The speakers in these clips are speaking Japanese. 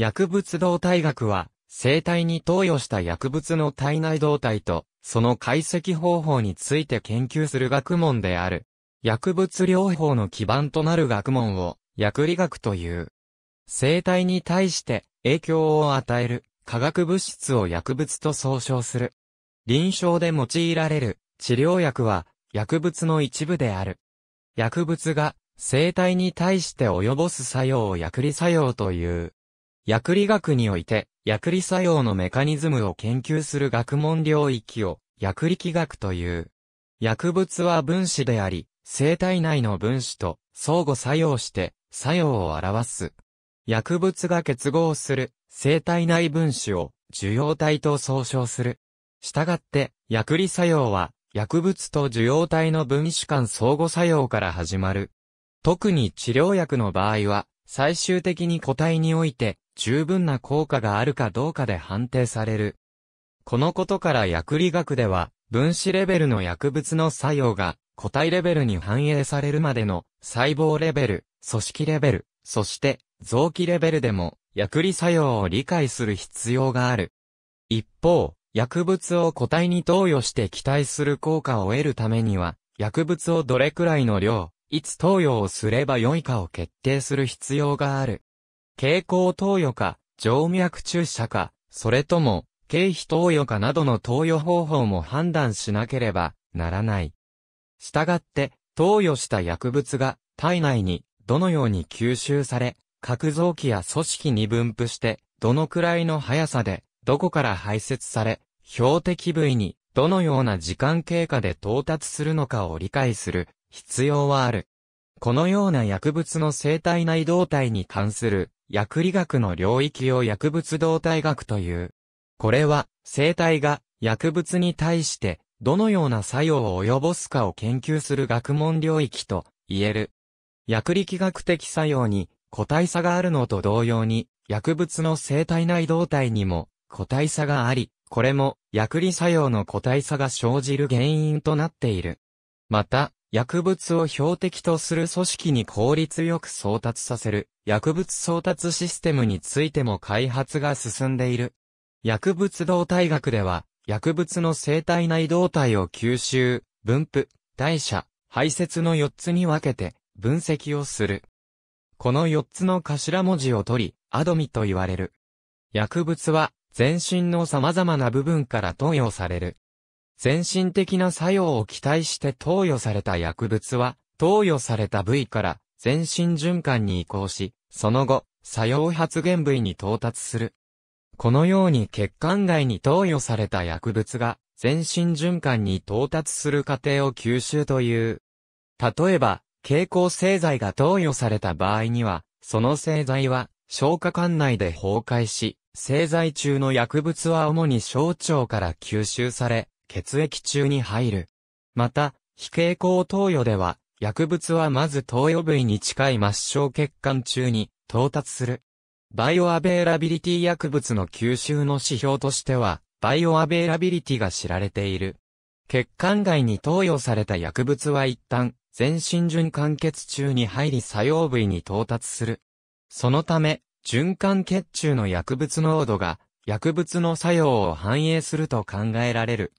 薬物動態学は、生体に投与した薬物の体内動態と、その解析方法について研究する学問である。薬物療法の基盤となる学問を、薬理学という。生体に対して影響を与える化学物質を薬物と総称する。臨床で用いられる治療薬は薬物の一部である。薬物が生体に対して及ぼす作用を薬理作用という。薬理学において、薬理作用のメカニズムを研究する学問領域を、薬理器学という。薬物は分子であり、生体内の分子と相互作用して作用を表す。薬物が結合する生体内分子を受容体と総称する。したがって、薬理作用は薬物と受容体の分子間相互作用から始まる。特に治療薬の場合は、最終的に個体において十分な効果があるかどうかで判定される。このことから薬理学では、分子レベルの薬物の作用が個体レベルに反映されるまでの細胞レベル、組織レベル、そして臓器レベルでも薬理作用を理解する必要がある。一方、薬物を個体に投与して期待する効果を得るためには、薬物をどれくらいの量、いつ投与をすれば良いかを決定する必要がある。蛍光投与か、静脈注射か、それとも、経費投与かなどの投与方法も判断しなければならない。したがって、投与した薬物が体内にどのように吸収され、各臓器や組織に分布して、どのくらいの速さで、どこから排泄され、標的部位にどのような時間経過で到達するのかを理解する必要はある。このような薬物の生体内動態に関する薬理学の領域を薬物動態学という。これは生体が薬物に対してどのような作用を及ぼすかを研究する学問領域と言える。薬力学的作用に個体差があるのと同様に薬物の生体内動態にも個体差があり、これも薬理作用の個体差が生じる原因となっている。また、薬物を標的とする組織に効率よく送達させる薬物送達システムについても開発が進んでいる。薬物動態学では、薬物の生体内動態を吸収、分布、代謝、排泄の4つに分けて分析をする。この4つの頭文字を取り、アドミと言われる。薬物は全身の様々な部分から投与される。全身的な作用を期待して投与された薬物は、投与された部位から全身循環に移行し、その後、作用発現部位に到達する。このように血管外に投与された薬物が全身循環に到達する過程を吸収という。例えば、蛍光製剤が投与された場合には、その製剤は消化管内で崩壊し、製剤中の薬物は主に小腸から吸収され、血液中に入る。また、非蛍光投与では、薬物はまず投与部位に近い末梢血管中に到達する。バイオアベーラビリティ薬物の吸収の指標としては、バイオアベーラビリティが知られている。血管外に投与された薬物は一旦、全身循環血中に入り作用部位に到達する。そのため、循環血中の薬物濃度が、薬物の作用を反映すると考えられる。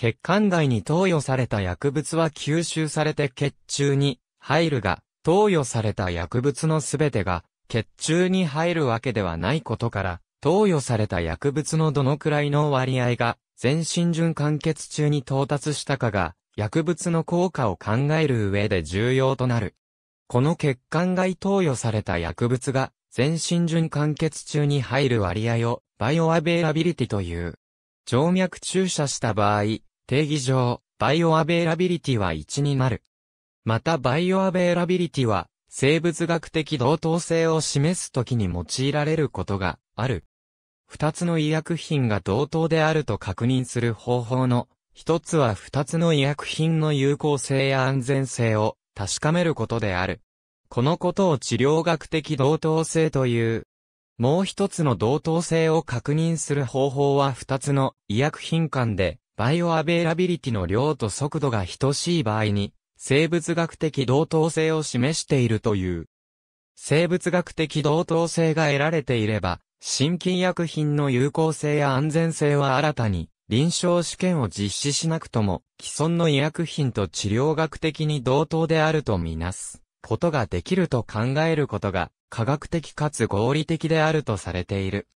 血管外に投与された薬物は吸収されて血中に入るが、投与された薬物のすべてが血中に入るわけではないことから、投与された薬物のどのくらいの割合が全身循環血中に到達したかが、薬物の効果を考える上で重要となる。この血管外投与された薬物が全身循環血中に入る割合をバイオアベイラビリティという。静脈注射した場合、定義上、バイオアベイラビリティは1になる。またバイオアベイラビリティは、生物学的同等性を示すときに用いられることがある。二つの医薬品が同等であると確認する方法の、一つは二つの医薬品の有効性や安全性を確かめることである。このことを治療学的同等性という。もう一つの同等性を確認する方法は二つの医薬品間でバイオアベイラビリティの量と速度が等しい場合に、生物学的同等性を示しているという。生物学的同等性が得られていれば、新禁薬品の有効性や安全性は新たに、臨床試験を実施しなくとも、既存の医薬品と治療学的に同等であるとみなす、ことができると考えることが、科学的かつ合理的であるとされている。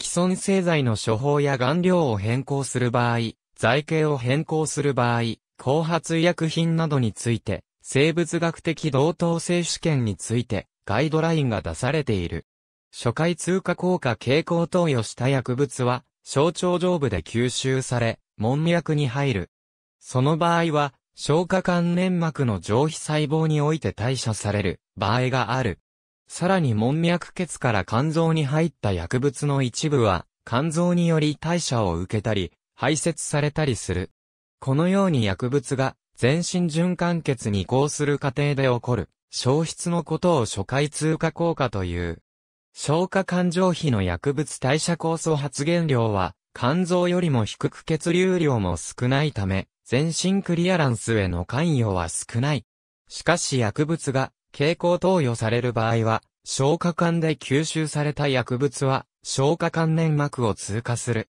既存製剤の処方や顔料を変更する場合、材形を変更する場合、後発医薬品などについて、生物学的同等性試験について、ガイドラインが出されている。初回通過効果傾向投与した薬物は、小腸上部で吸収され、門脈に入る。その場合は、消化管粘膜の上皮細胞において代謝される場合がある。さらに門脈血から肝臓に入った薬物の一部は、肝臓により代謝を受けたり、排泄されたりする。このように薬物が全身循環血に移行する過程で起こる消失のことを初回通過効果という。消化感情比の薬物代謝酵素発現量は肝臓よりも低く血流量も少ないため、全身クリアランスへの関与は少ない。しかし薬物が経口投与される場合は、消化管で吸収された薬物は消化管粘膜を通過する。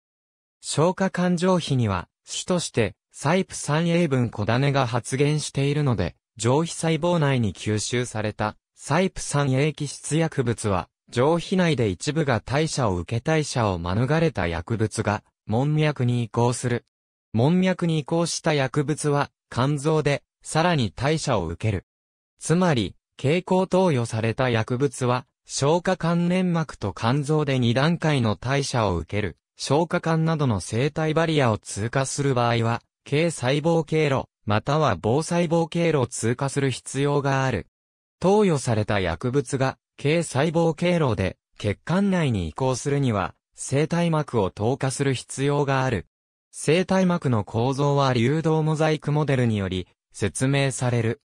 消化勘定費には、主として、サイプ3英分小種が発現しているので、上皮細胞内に吸収された、サイプ3英気質薬物は、上皮内で一部が代謝を受け代謝を免れた薬物が、門脈に移行する。門脈に移行した薬物は、肝臓で、さらに代謝を受ける。つまり、蛍光投与された薬物は、消化管粘膜と肝臓で2段階の代謝を受ける。消化管などの生体バリアを通過する場合は、軽細胞経路、または防細胞経路を通過する必要がある。投与された薬物が、軽細胞経路で、血管内に移行するには、生体膜を透過する必要がある。生体膜の構造は流動モザイクモデルにより、説明される。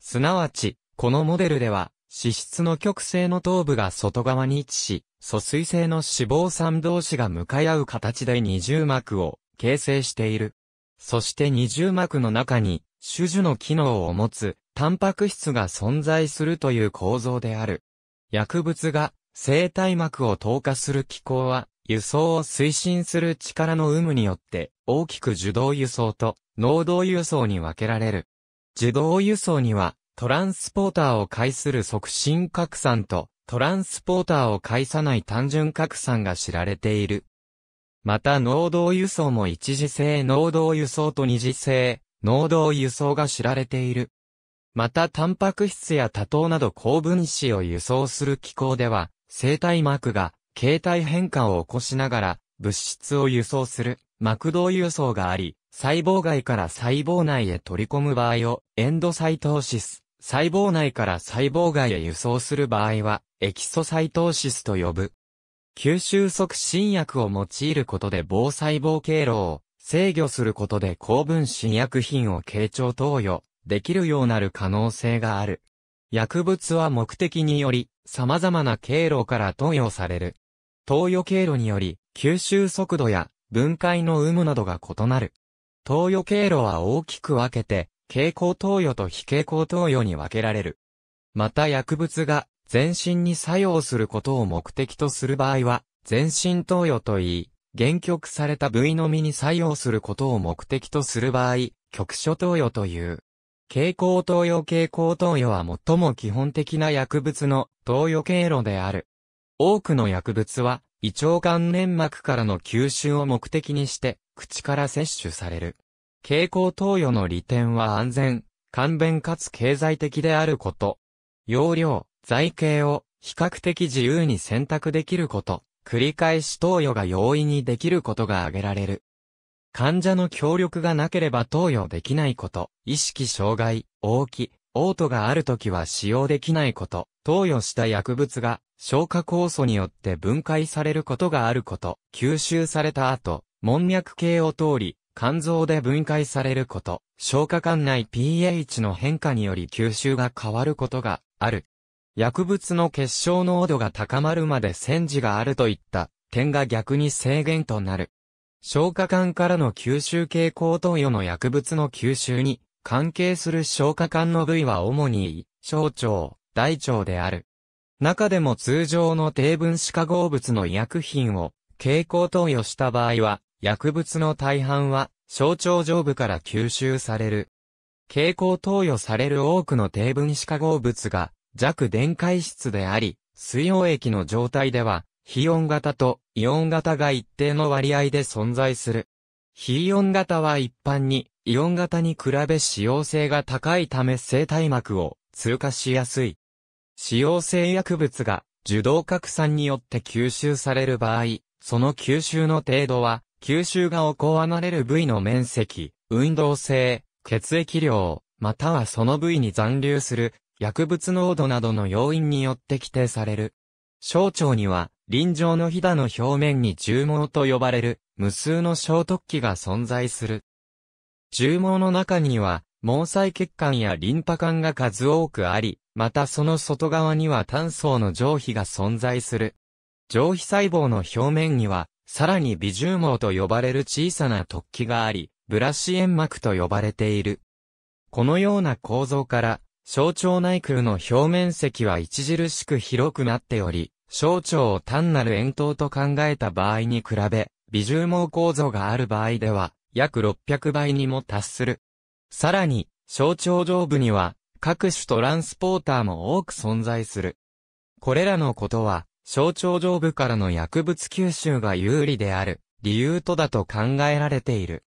すなわち、このモデルでは、脂質の極性の頭部が外側に位置し、疎水性の脂肪酸同士が向かい合う形で二重膜を形成している。そして二重膜の中に、種樹の機能を持つ、タンパク質が存在するという構造である。薬物が生体膜を透過する機構は、輸送を推進する力の有無によって、大きく受動輸送と、能動輸送に分けられる。受動輸送には、トランスポーターを介する促進拡散と、トランスポーターを介さない単純拡散が知られている。また、能動輸送も一次性能動輸送と二次性、能動輸送が知られている。また、タンパク質や多糖など高分子を輸送する機構では、生体膜が形態変化を起こしながら、物質を輸送する膜動輸送があり、細胞外から細胞内へ取り込む場合をエンドサイトーシス細胞内から細胞外へ輸送する場合は、エキソサイトーシスと呼ぶ。吸収促進薬を用いることで防細胞経路を制御することで高分子薬品を傾聴投与できるようなる可能性がある。薬物は目的により様々な経路から投与される。投与経路により吸収速度や分解の有無などが異なる。投与経路は大きく分けて蛍光投与と非蛍光投与に分けられる。また薬物が全身に作用することを目的とする場合は、全身投与といい、限局された部位のみに作用することを目的とする場合、局所投与という。蛍光投与蛍光投与は最も基本的な薬物の投与経路である。多くの薬物は、胃腸管粘膜からの吸収を目的にして、口から摂取される。蛍光投与の利点は安全、簡便かつ経済的であること。容量、材形を比較的自由に選択できること。繰り返し投与が容易にできることが挙げられる。患者の協力がなければ投与できないこと、意識障害、大き、嘔吐があるときは使用できないこと、投与した薬物が消化酵素によって分解されることがあること、吸収された後、門脈系を通り、肝臓で分解されること、消化管内 pH の変化により吸収が変わることがある。薬物の結晶濃度が高まるまで戦時があるといった点が逆に制限となる。消化管からの吸収傾向投与の薬物の吸収に関係する消化管の部位は主に胃、小腸、大腸である。中でも通常の低分子化合物の医薬品を傾向投与した場合は、薬物の大半は、小腸上部から吸収される。蛍光投与される多くの低分子化合物が弱電解質であり、水溶液の状態では、非音型とイオン型が一定の割合で存在する。非イオン型は一般に、イオン型に比べ使用性が高いため生体膜を通過しやすい。使用性薬物が受動拡散によって吸収される場合、その吸収の程度は吸収が行われる部位の面積、運動性、血液量、またはその部位に残留する薬物濃度などの要因によって規定される。小腸には、臨場のひだの表面に重毛と呼ばれる無数の小突起が存在する。重毛の中には、毛細血管やリンパ管が数多くあり、またその外側には炭素の上皮が存在する。上皮細胞の表面には、さらに微重網と呼ばれる小さな突起があり、ブラシ煙幕と呼ばれている。このような構造から、小腸内腔の表面積は著しく広くなっており、小腸を単なる円筒と考えた場合に比べ、微重網構造がある場合では、約600倍にも達する。さらに、小腸上部には、各種トランスポーターも多く存在する。これらのことは、小腸上部からの薬物吸収が有利である理由とだと考えられている。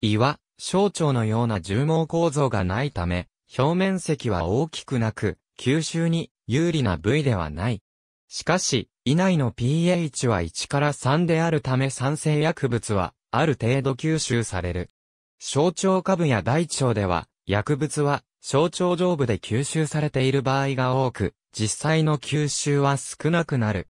胃は小腸のような重毛構造がないため、表面積は大きくなく、吸収に有利な部位ではない。しかし、胃内の pH は1から3であるため酸性薬物はある程度吸収される。小腸下部や大腸では、薬物は小腸上部で吸収されている場合が多く、実際の吸収は少なくなる。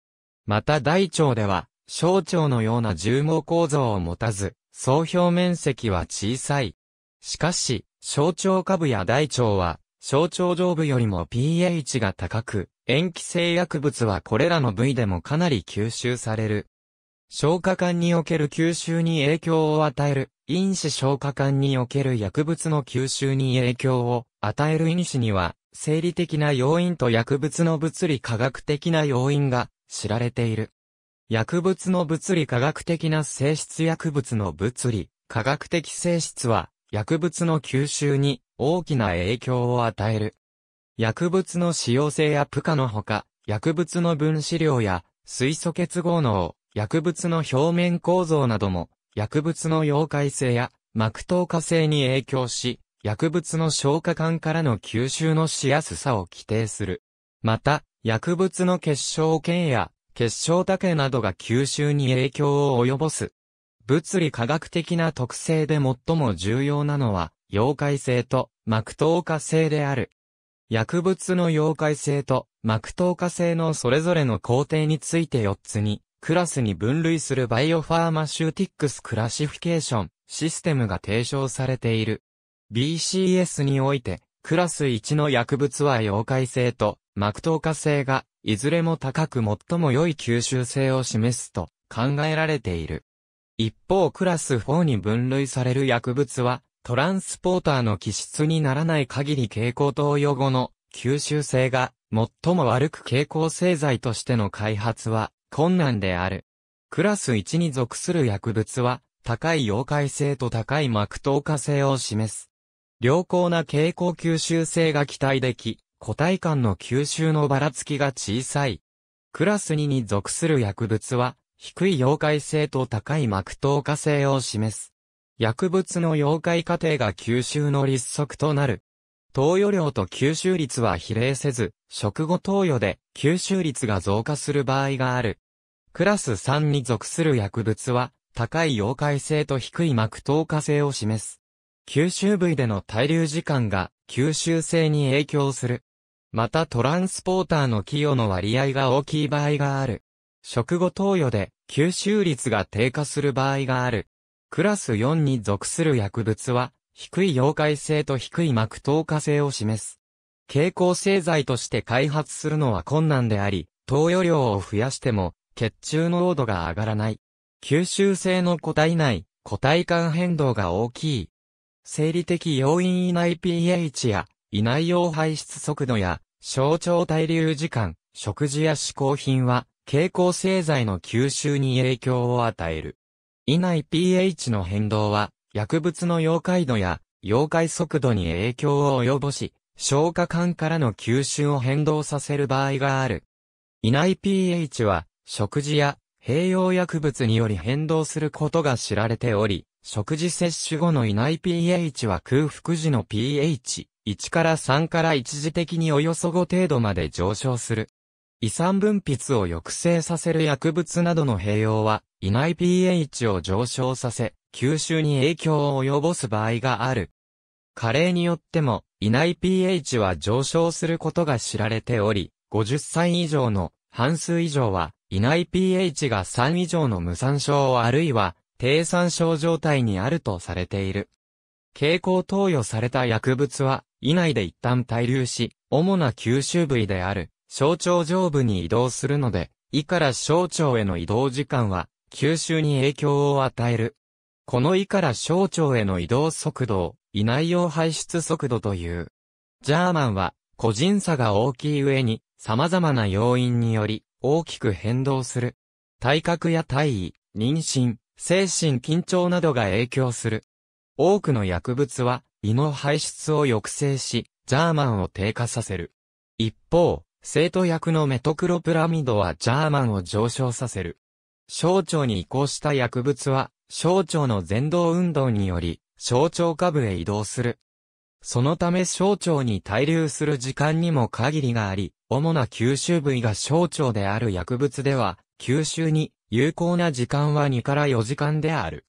また大腸では、小腸のような重毛構造を持たず、総表面積は小さい。しかし、小腸下部や大腸は、小腸上部よりも pH が高く、塩基性薬物はこれらの部位でもかなり吸収される。消化管における吸収に影響を与える、因子消化管における薬物の吸収に影響を与える因子には、生理的な要因と薬物の物理科学的な要因が知られている。薬物の物理科学的な性質薬物の物理科学的性質は薬物の吸収に大きな影響を与える。薬物の使用性や不可のほか、薬物の分子量や水素結合能、薬物の表面構造なども、薬物の溶解性や膜透過性に影響し、薬物の消化管からの吸収のしやすさを規定する。また、薬物の結晶圏や結晶竹などが吸収に影響を及ぼす。物理科学的な特性で最も重要なのは、溶解性と膜透過性である。薬物の溶解性と膜透過性のそれぞれの工程について4つに、クラスに分類するバイオファーマシューティックスクラシフィケーションシステムが提唱されている。BCS において、クラス1の薬物は溶解性と膜透過性が、いずれも高く最も良い吸収性を示すと考えられている。一方クラス4に分類される薬物は、トランスポーターの気質にならない限り蛍光投与後の吸収性が最も悪く蛍光製剤としての開発は困難である。クラス1に属する薬物は高い溶解性と高い膜透過性を示す。良好な蛍光吸収性が期待でき、個体間の吸収のばらつきが小さい。クラス2に属する薬物は、低い溶解性と高い膜透過性を示す。薬物の溶解過程が吸収の立足となる。投与量と吸収率は比例せず、食後投与で吸収率が増加する場合がある。クラス3に属する薬物は、高い溶解性と低い膜透過性を示す。吸収部位での滞留時間が吸収性に影響する。またトランスポーターの寄与の割合が大きい場合がある。食後投与で吸収率が低下する場合がある。クラス4に属する薬物は、低い溶解性と低い膜透過性を示す。蛍光製剤として開発するのは困難であり、投与量を増やしても、血中濃度が上がらない。吸収性の個体内、個体間変動が大きい。生理的要因以内 pH や、胃内容排出速度や、象徴滞留時間、食事や嗜好品は、蛍光製剤の吸収に影響を与える。以内 pH の変動は、薬物の溶解度や、溶解速度に影響を及ぼし、消化管からの吸収を変動させる場合がある。以内 pH は、食事や、併用薬物により変動することが知られており、食事摂取後のいない pH は空腹時の pH、1から3から一時的におよそ5程度まで上昇する。胃酸分泌を抑制させる薬物などの併用は、胃内 pH を上昇させ、吸収に影響を及ぼす場合がある。加齢によっても、胃内 pH は上昇することが知られており、50歳以上の半数以上は、胃内 pH が3以上の無酸症あるいは低酸症状態にあるとされている。蛍光投与された薬物は、胃内で一旦滞留し、主な吸収部位である、小腸上部に移動するので、胃から小腸への移動時間は、吸収に影響を与える。この胃から小腸への移動速度を、胃内容排出速度という。ジャーマンは、個人差が大きい上に、様々な要因により、大きく変動する。体格や体位、妊娠、精神緊張などが影響する。多くの薬物は胃の排出を抑制し、ジャーマンを低下させる。一方、生徒薬のメトクロプラミドはジャーマンを上昇させる。小腸に移行した薬物は、小腸の前動運動により、小腸下部へ移動する。そのため小腸に滞留する時間にも限りがあり、主な吸収部位が小腸である薬物では、吸収に有効な時間は2から4時間である。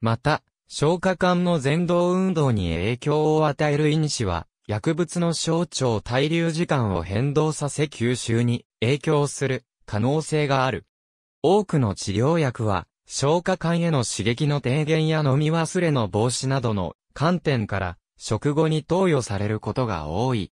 また、消化管の前動運動に影響を与える因子は、薬物の小腸滞留時間を変動させ吸収に影響する可能性がある。多くの治療薬は、消化管への刺激の低減や飲み忘れの防止などの観点から、食後に投与されることが多い。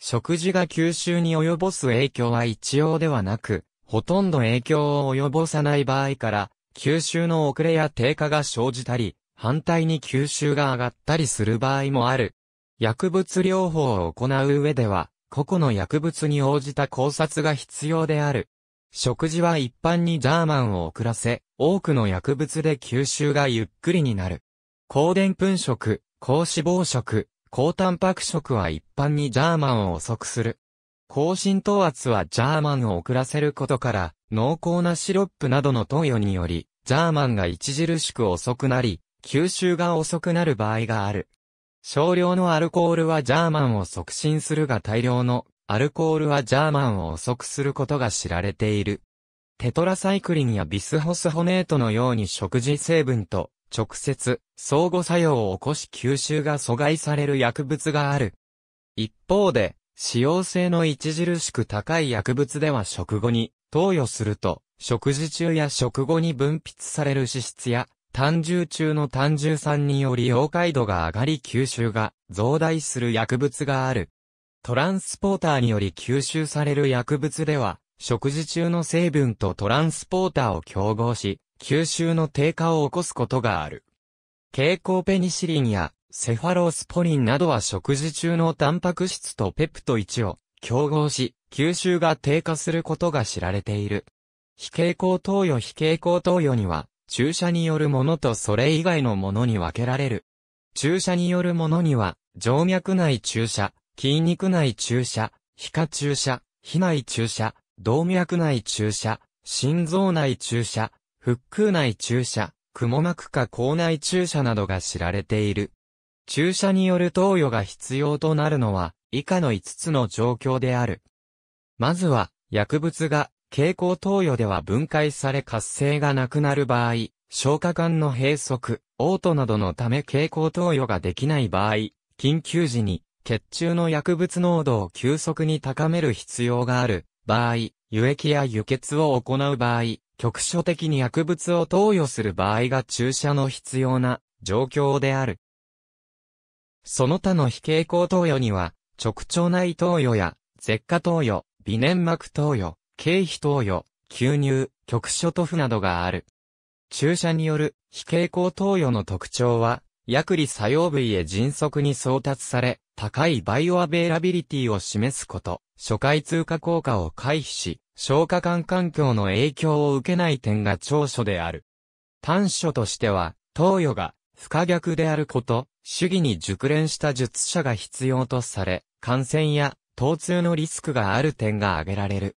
食事が吸収に及ぼす影響は一様ではなく、ほとんど影響を及ぼさない場合から、吸収の遅れや低下が生じたり、反対に吸収が上がったりする場合もある。薬物療法を行う上では、個々の薬物に応じた考察が必要である。食事は一般にジャーマンを遅らせ、多くの薬物で吸収がゆっくりになる。高電粉食、高脂肪食、高タンパク食は一般にジャーマンを遅くする。高浸透圧はジャーマンを遅らせることから、濃厚なシロップなどの投与により、ジャーマンが著しく遅くなり、吸収が遅くなる場合がある。少量のアルコールはジャーマンを促進するが大量のアルコールはジャーマンを遅くすることが知られている。テトラサイクリンやビスホスホネートのように食事成分と直接相互作用を起こし吸収が阻害される薬物がある。一方で、使用性の著しく高い薬物では食後に投与すると、食事中や食後に分泌される脂質や、単重中の単重酸により溶解度が上がり吸収が増大する薬物がある。トランスポーターにより吸収される薬物では、食事中の成分とトランスポーターを競合し、吸収の低下を起こすことがある。蛍光ペニシリンやセファロースポリンなどは食事中のタンパク質とペプト1を競合し、吸収が低下することが知られている。非蛍光投与非蛍光投与には、注射によるものとそれ以外のものに分けられる。注射によるものには、静脈内注射、筋肉内注射、皮下注射、皮内注射、動脈内注射、心臓内注射、腹腔内注射、蜘蛛膜下口内注射などが知られている。注射による投与が必要となるのは、以下の5つの状況である。まずは、薬物が、蛍光投与では分解され活性がなくなる場合、消化管の閉塞、嘔吐などのため蛍光投与ができない場合、緊急時に、血中の薬物濃度を急速に高める必要がある場合、輸液や輸血を行う場合、局所的に薬物を投与する場合が注射の必要な状況である。その他の非蛍光投与には、直腸内投与や、舌下投与、微粘膜投与、経費投与、吸入、局所塗布などがある。注射による非蛍光投与の特徴は、薬理作用部位へ迅速に送達され、高いバイオアベイラビリティを示すこと、初回通過効果を回避し、消化管環境の影響を受けない点が長所である。短所としては、投与が不可逆であること、主義に熟練した術者が必要とされ、感染や疼痛のリスクがある点が挙げられる。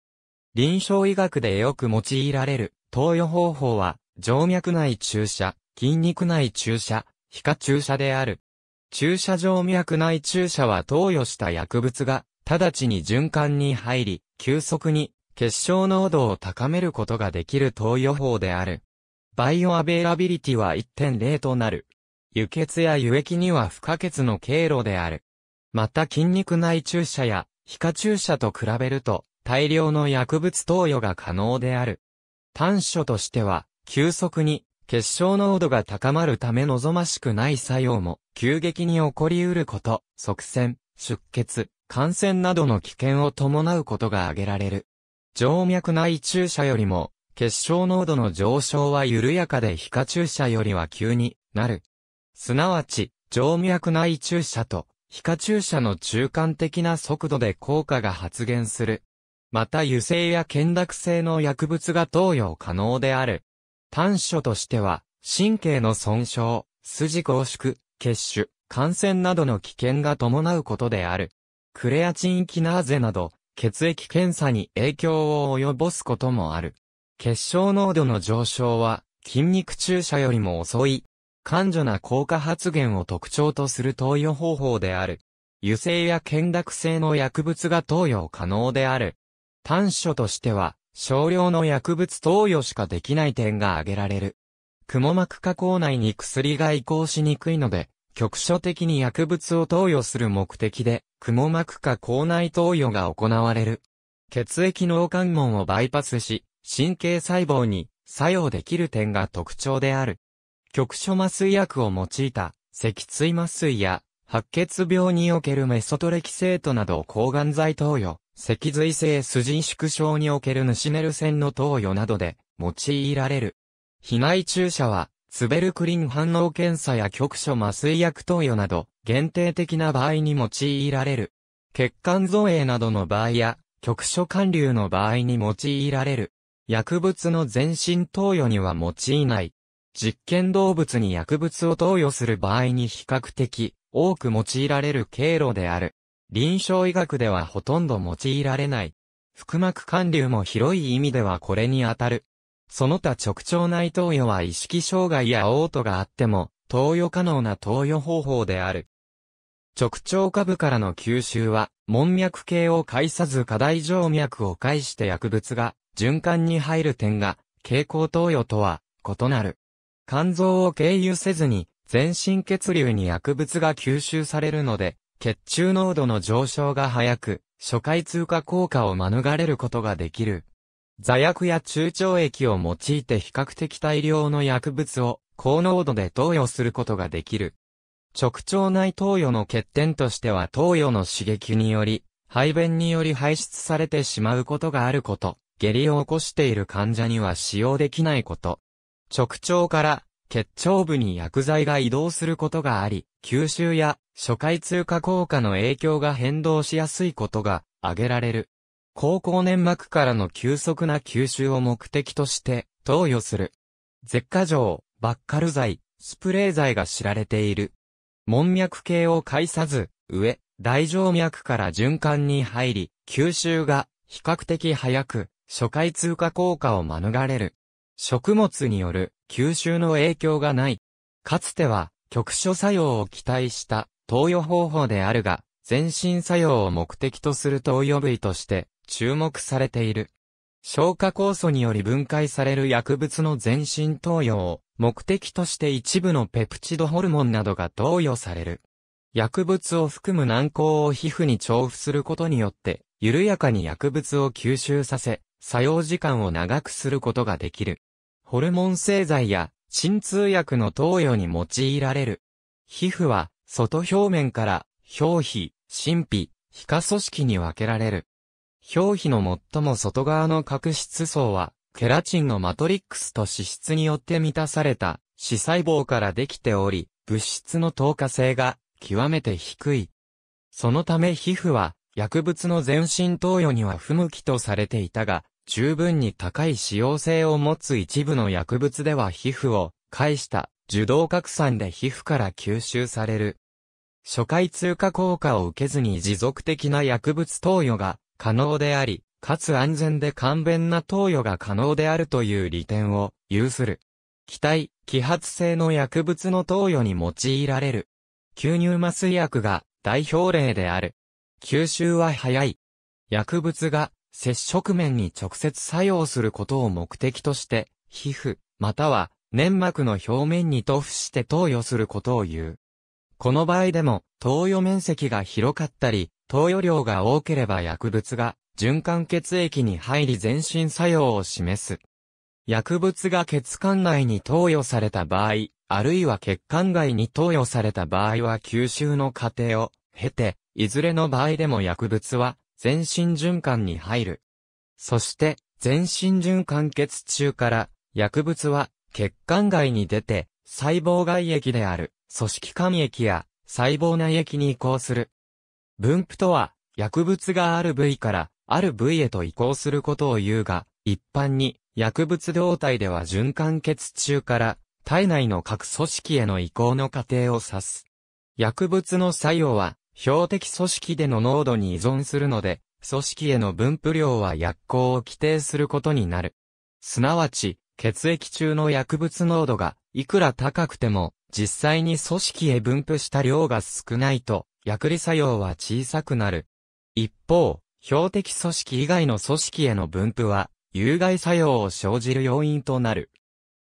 臨床医学でよく用いられる投与方法は、静脈内注射、筋肉内注射、皮下注射である。注射静脈内注射は投与した薬物が、直ちに循環に入り、急速に結晶濃度を高めることができる投与法である。バイオアベイラビリティは1.0となる。輸血や輸液には不可欠の経路である。また筋肉内注射や皮下注射と比べると大量の薬物投与が可能である。短所としては、急速に結晶濃度が高まるため望ましくない作用も急激に起こり得ること、側線、出血、感染などの危険を伴うことが挙げられる。静脈内注射よりも結晶濃度の上昇は緩やかで皮下注射よりは急になるすなわち、静脈内注射と、皮下注射の中間的な速度で効果が発現する。また油性や懸濁性の薬物が投与可能である。短所としては、神経の損傷、筋拘縮、血腫、感染などの危険が伴うことである。クレアチンキナーゼなど、血液検査に影響を及ぼすこともある。血小濃度の上昇は、筋肉注射よりも遅い感情な効果発現を特徴とする投与方法である。油性や懸濁性の薬物が投与可能である。短所としては、少量の薬物投与しかできない点が挙げられる。蜘蛛膜下口内に薬が移行しにくいので、局所的に薬物を投与する目的で、蜘蛛膜下口内投与が行われる。血液脳関門をバイパスし、神経細胞に作用できる点が特徴である。局所麻酔薬を用いた、脊椎麻酔や、白血病におけるメソトレキセートなど抗がん剤投与、脊髄性筋縮症におけるヌシネル線の投与などで用いられる。被害注射は、ツベルクリン反応検査や局所麻酔薬投与など、限定的な場合に用いられる。血管造影などの場合や、局所管流の場合に用いられる。薬物の全身投与には用いない。実験動物に薬物を投与する場合に比較的多く用いられる経路である。臨床医学ではほとんど用いられない。腹膜管流も広い意味ではこれに当たる。その他直腸内投与は意識障害や嘔吐があっても、投与可能な投与方法である。直腸下部からの吸収は、門脈系を介さず過大静脈を介して薬物が循環に入る点が、蛍光投与とは異なる。肝臓を経由せずに、全身血流に薬物が吸収されるので、血中濃度の上昇が早く、初回通過効果を免れることができる。座薬や中腸液を用いて比較的大量の薬物を高濃度で投与することができる。直腸内投与の欠点としては投与の刺激により、排便により排出されてしまうことがあること、下痢を起こしている患者には使用できないこと。直腸から結腸部に薬剤が移動することがあり、吸収や初回通過効果の影響が変動しやすいことが挙げられる。高校粘膜からの急速な吸収を目的として投与する。舌下状、バッカル剤、スプレー剤が知られている。門脈系を介さず、上、大静脈から循環に入り、吸収が比較的早く、初回通過効果を免れる。食物による吸収の影響がない。かつては局所作用を期待した投与方法であるが、全身作用を目的とする投与部位として注目されている。消化酵素により分解される薬物の全身投与を目的として一部のペプチドホルモンなどが投与される。薬物を含む軟膏を皮膚に重複することによって、緩やかに薬物を吸収させ、作用時間を長くすることができる。ホルモン製剤や鎮痛薬の投与に用いられる。皮膚は、外表面から、表皮、真皮、皮下組織に分けられる。表皮の最も外側の角質層は、ケラチンのマトリックスと脂質によって満たされた、脂細胞からできており、物質の透過性が極めて低い。そのため皮膚は、薬物の全身投与には不向きとされていたが、十分に高い使用性を持つ一部の薬物では皮膚を介した受動拡散で皮膚から吸収される。初回通過効果を受けずに持続的な薬物投与が可能であり、かつ安全で簡便な投与が可能であるという利点を有する。気体、揮発性の薬物の投与に用いられる。吸入麻酔薬が代表例である。吸収は早い。薬物が接触面に直接作用することを目的として、皮膚、または粘膜の表面に塗布して投与することを言う。この場合でも、投与面積が広かったり、投与量が多ければ薬物が循環血液に入り全身作用を示す。薬物が血管内に投与された場合、あるいは血管外に投与された場合は吸収の過程を経て、いずれの場合でも薬物は全身循環に入る。そして、全身循環血中から薬物は血管外に出て細胞外液である組織間液や細胞内液に移行する。分布とは薬物がある部位からある部位へと移行することを言うが、一般に薬物動態では循環血中から体内の各組織への移行の過程を指す。薬物の作用は標的組織での濃度に依存するので、組織への分布量は薬効を規定することになる。すなわち、血液中の薬物濃度がいくら高くても、実際に組織へ分布した量が少ないと、薬理作用は小さくなる。一方、標的組織以外の組織への分布は、有害作用を生じる要因となる。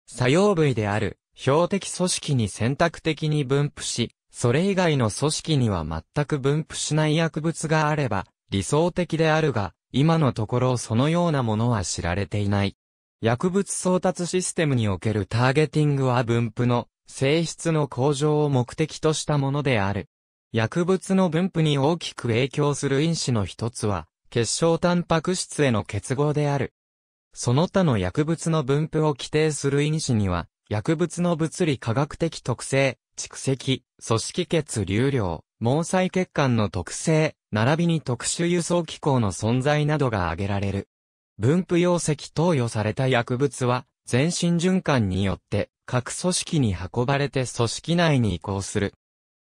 作用部位である標的組織に選択的に分布し、それ以外の組織には全く分布しない薬物があれば、理想的であるが、今のところそのようなものは知られていない。薬物送達システムにおけるターゲティングは分布の性質の向上を目的としたものである。薬物の分布に大きく影響する因子の一つは、結晶タンパク質への結合である。その他の薬物の分布を規定する因子には、薬物の物理科学的特性、蓄積、組織血流量、毛細血管の特性、並びに特殊輸送機構の存在などが挙げられる。分布容積投与された薬物は、全身循環によって各組織に運ばれて組織内に移行する。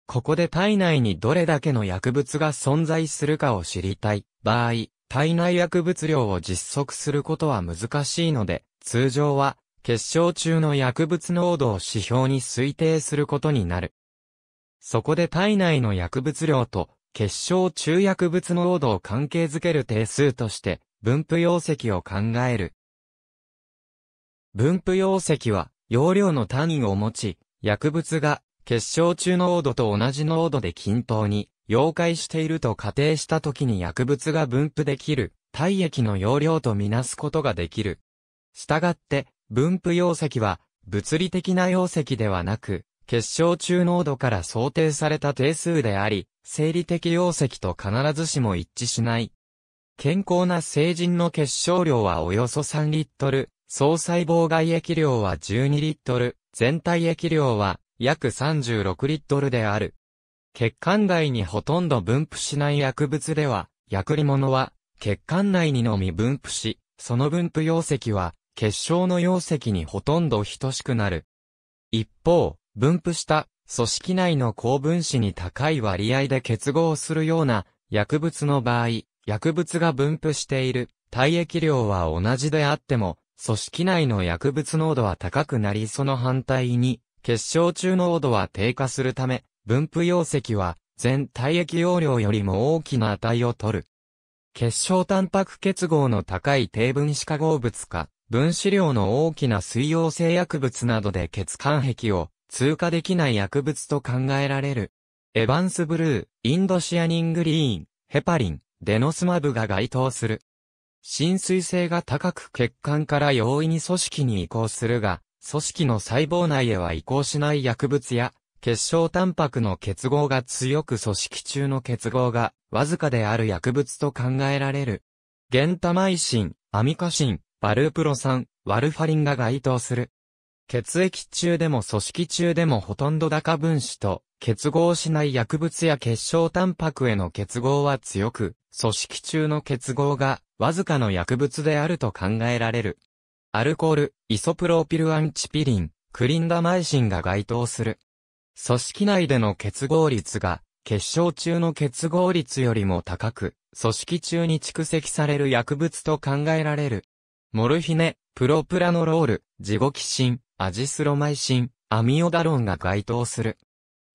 ここで体内にどれだけの薬物が存在するかを知りたい場合、体内薬物量を実測することは難しいので、通常は結晶中の薬物濃度を指標に推定することになる。そこで体内の薬物量と結晶中薬物濃度を関係づける定数として分布容積を考える。分布容積は容量の単位を持ち、薬物が結晶中濃度と同じ濃度で均等に溶解していると仮定した時に薬物が分布できる体液の容量とみなすことができる。したがって、分布容積は、物理的な容積ではなく、結晶中濃度から想定された定数であり、生理的容積と必ずしも一致しない。健康な成人の結晶量はおよそ3リットル、総細胞外液量は12リットル、全体液量は約36リットルである。血管外にほとんど分布しない薬物では、薬理物は血管内にのみ分布し、その分布容積は結晶の溶石にほとんど等しくなる。一方、分布した組織内の高分子に高い割合で結合するような薬物の場合、薬物が分布している体液量は同じであっても、組織内の薬物濃度は高くなりその反対に、結晶中濃度は低下するため、分布溶石は全体液容量よりも大きな値を取る。結晶タンパク結合の高い低分子化合物か、分子量の大きな水溶性薬物などで血管壁を通過できない薬物と考えられる。エヴァンスブルー、インドシアニングリーン、ヘパリン、デノスマブが該当する。浸水性が高く血管から容易に組織に移行するが、組織の細胞内へは移行しない薬物や、結晶タンパクの結合が強く組織中の結合がわずかである薬物と考えられる。ゲンタマイシン、アミカシン、バループロ酸、ワルファリンが該当する。血液中でも組織中でもほとんど高分子と結合しない薬物や結晶タンパクへの結合は強く、組織中の結合がわずかの薬物であると考えられる。アルコール、イソプロピルアンチピリン、クリンダマイシンが該当する。組織内での結合率が結晶中の結合率よりも高く、組織中に蓄積される薬物と考えられる。モルヒネ、プロプラノロール、ジゴキシン、アジスロマイシン、アミオダロンが該当する。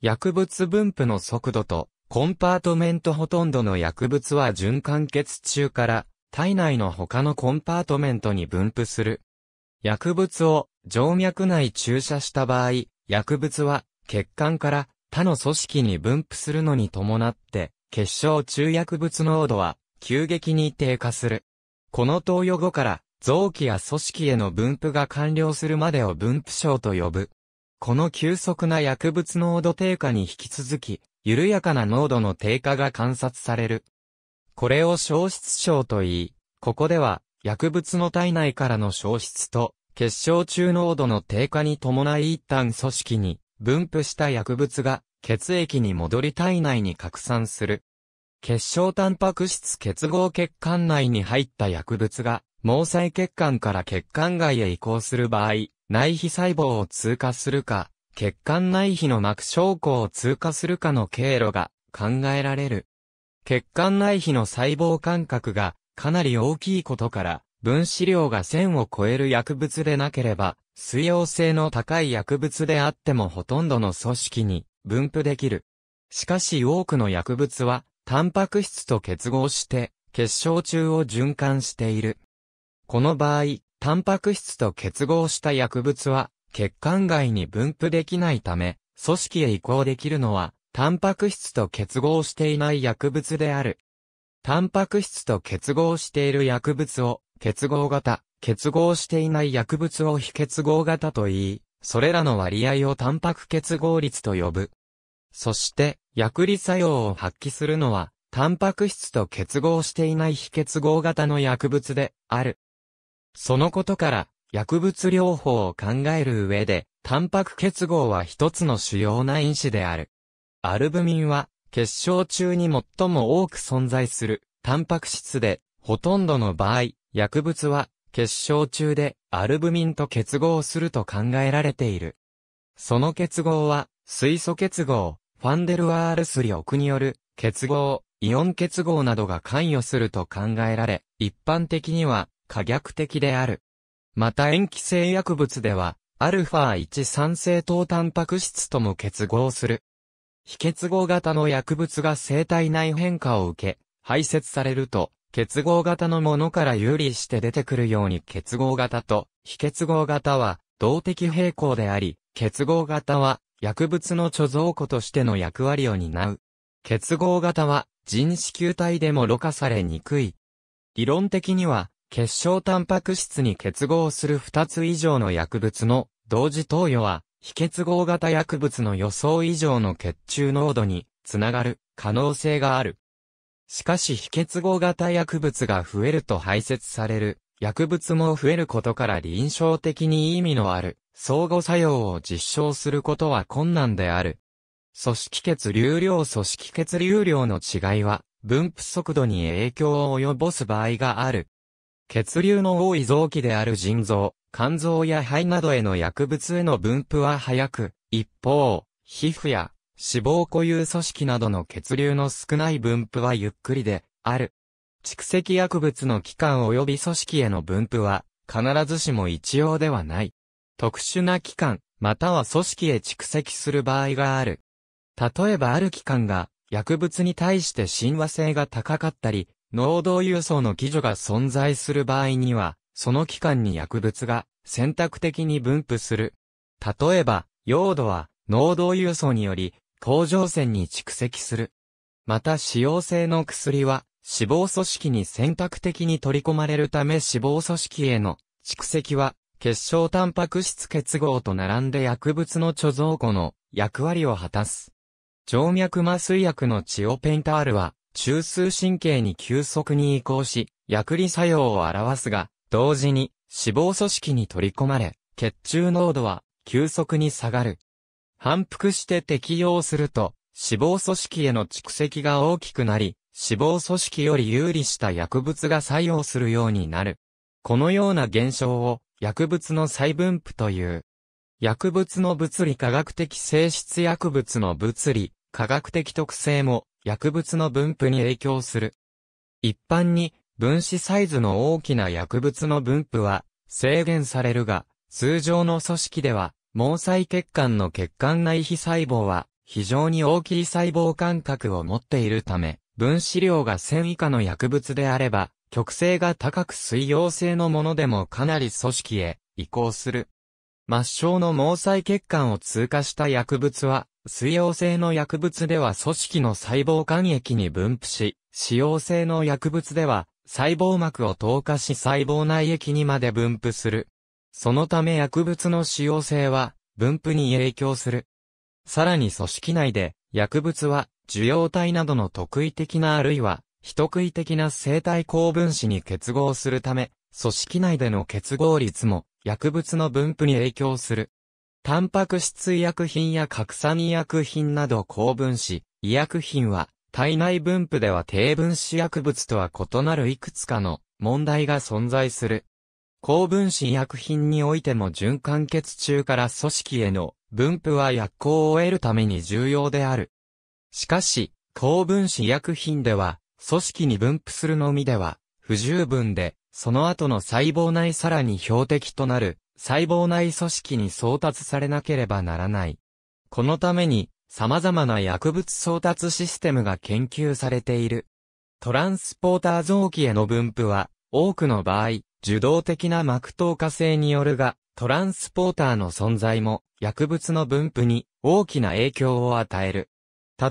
薬物分布の速度と、コンパートメントほとんどの薬物は循環血中から体内の他のコンパートメントに分布する。薬物を静脈内注射した場合、薬物は血管から他の組織に分布するのに伴って、結晶中薬物濃度は急激に低下する。この投与後から臓器や組織への分布が完了するまでを分布症と呼ぶ。この急速な薬物濃度低下に引き続き、緩やかな濃度の低下が観察される。これを消失症と言い、ここでは、薬物の体内からの消失と、結晶中濃度の低下に伴い一旦組織に分布した薬物が血液に戻り体内に拡散する。結晶タンパク質結合血管内に入った薬物が毛細血管から血管外へ移行する場合、内皮細胞を通過するか、血管内皮の膜症候を通過するかの経路が考えられる。血管内皮の細胞間隔がかなり大きいことから、分子量が1000を超える薬物でなければ、水溶性の高い薬物であってもほとんどの組織に分布できる。しかし多くの薬物は、タンパク質と結合して、結晶中を循環している。この場合、タンパク質と結合した薬物は、血管外に分布できないため、組織へ移行できるのは、タンパク質と結合していない薬物である。タンパク質と結合している薬物を、結合型、結合していない薬物を非結合型と言い、それらの割合をタンパク結合率と呼ぶ。そして、薬理作用を発揮するのは、タンパク質と結合していない非結合型の薬物である。そのことから、薬物療法を考える上で、タンパク結合は一つの主要な因子である。アルブミンは、結晶中に最も多く存在する、タンパク質で、ほとんどの場合、薬物は、結晶中で、アルブミンと結合すると考えられている。その結合は、水素結合、ファンデルワールス力による、結合、イオン結合などが関与すると考えられ、一般的には、可逆的である。また塩基性薬物では、アルファ1酸性糖タンパク質とも結合する。非結合型の薬物が生体内変化を受け、排泄されると、結合型のものから有利して出てくるように結合型と非結合型は動的平衡であり、結合型は薬物の貯蔵庫としての役割を担う。結合型は人子球体でもろ過されにくい。理論的には結晶タンパク質に結合する2つ以上の薬物の同時投与は、非結合型薬物の予想以上の血中濃度につながる可能性がある。しかし非結合型薬物が増えると排泄される薬物も増えることから臨床的に意味のある相互作用を実証することは困難である。組織血流量組織血流量の違いは分布速度に影響を及ぼす場合がある。血流の多い臓器である腎臓、肝臓や肺などへの薬物への分布は早く、一方、皮膚や脂肪固有組織などの血流の少ない分布はゆっくりである。蓄積薬物の器官及び組織への分布は必ずしも一様ではない。特殊な器官、または組織へ蓄積する場合がある。例えばある器官が薬物に対して親和性が高かったり、濃度輸送の基準が存在する場合には、その期間に薬物が選択的に分布する。例えば、用土は濃度輸送により、甲状腺に蓄積する。また使用性の薬は、脂肪組織に選択的に取り込まれるため脂肪組織への蓄積は、結晶タンパク質結合と並んで薬物の貯蔵庫の役割を果たす。静脈麻酔薬のチオペンタールは、中枢神経に急速に移行し、薬理作用を表すが、同時に脂肪組織に取り込まれ、血中濃度は急速に下がる。反復して適用すると、脂肪組織への蓄積が大きくなり、脂肪組織より有利した薬物が作用するようになる。このような現象を薬物の再分布という。薬物の物理科学的性質薬物の物理、科学的特性も薬物の分布に影響する。一般に、分子サイズの大きな薬物の分布は制限されるが、通常の組織では、毛細血管の血管内皮細胞は非常に大きい細胞間隔を持っているため、分子量が1000以下の薬物であれば、極性が高く水溶性のものでもかなり組織へ移行する。末梢の毛細血管を通過した薬物は、水溶性の薬物では組織の細胞間液に分布し、使用性の薬物では、細胞膜を透過し細胞内液にまで分布する。そのため薬物の使用性は、分布に影響する。さらに組織内で、薬物は、受容体などの特異的なあるいは、非特異的な生体高分子に結合するため、組織内での結合率も薬物の分布に影響する。タンパク質医薬品や核酸医薬品など高分子、医薬品は体内分布では低分子薬物とは異なるいくつかの問題が存在する。高分子医薬品においても循環血中から組織への分布は薬効を得るために重要である。しかし、高分子医薬品では、組織に分布するのみでは不十分で、その後の細胞内さらに標的となる細胞内組織に送達されなければならない。このために様々な薬物送達システムが研究されている。トランスポーター臓器への分布は多くの場合、受動的な膜透過性によるが、トランスポーターの存在も薬物の分布に大きな影響を与える。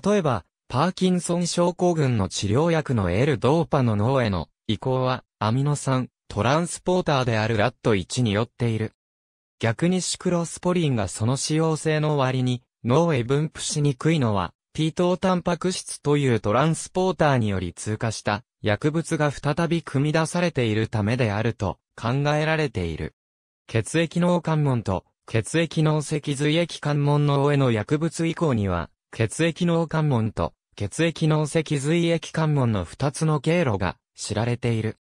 例えば、パーキンソン症候群の治療薬の L ドーパの脳への移行は、アミノ酸、トランスポーターであるラット1によっている。逆にシクロスポリンがその使用性の割に脳へ分布しにくいのは、P 糖タンパク質というトランスポーターにより通過した薬物が再び組み出されているためであると考えられている。血液脳関門と血液脳脊髄液関門脳への薬物移行には、血液脳関門と血液脳脊髄液関門の2つの経路が知られている。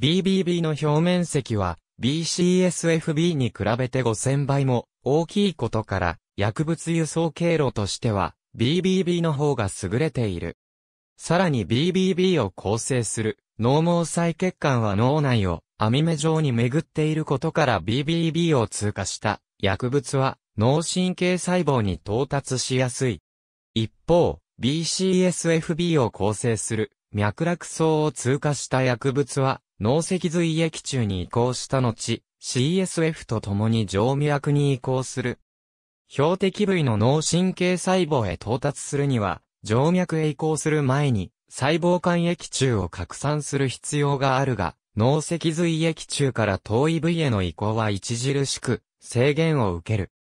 BBB の表面積は BCSFB に比べて5000倍も大きいことから、薬物輸送経路としては BBB の方が優れている。さらに BBB を構成する脳毛細血管は脳内を網目状に巡っていることから BBB を通過した薬物は脳神経細胞に到達しやすい。一方、BCSFB を構成する脈絡層を通過した薬物は脳脊髄液中に移行した後、CSF と共に静脈に移行する。標的部位の脳神経細胞へ到達するには、静脈へ移行する前に、細胞間液中を拡散する必要があるが、脳脊髄液中から遠い部位への移行は著しく制限を受ける。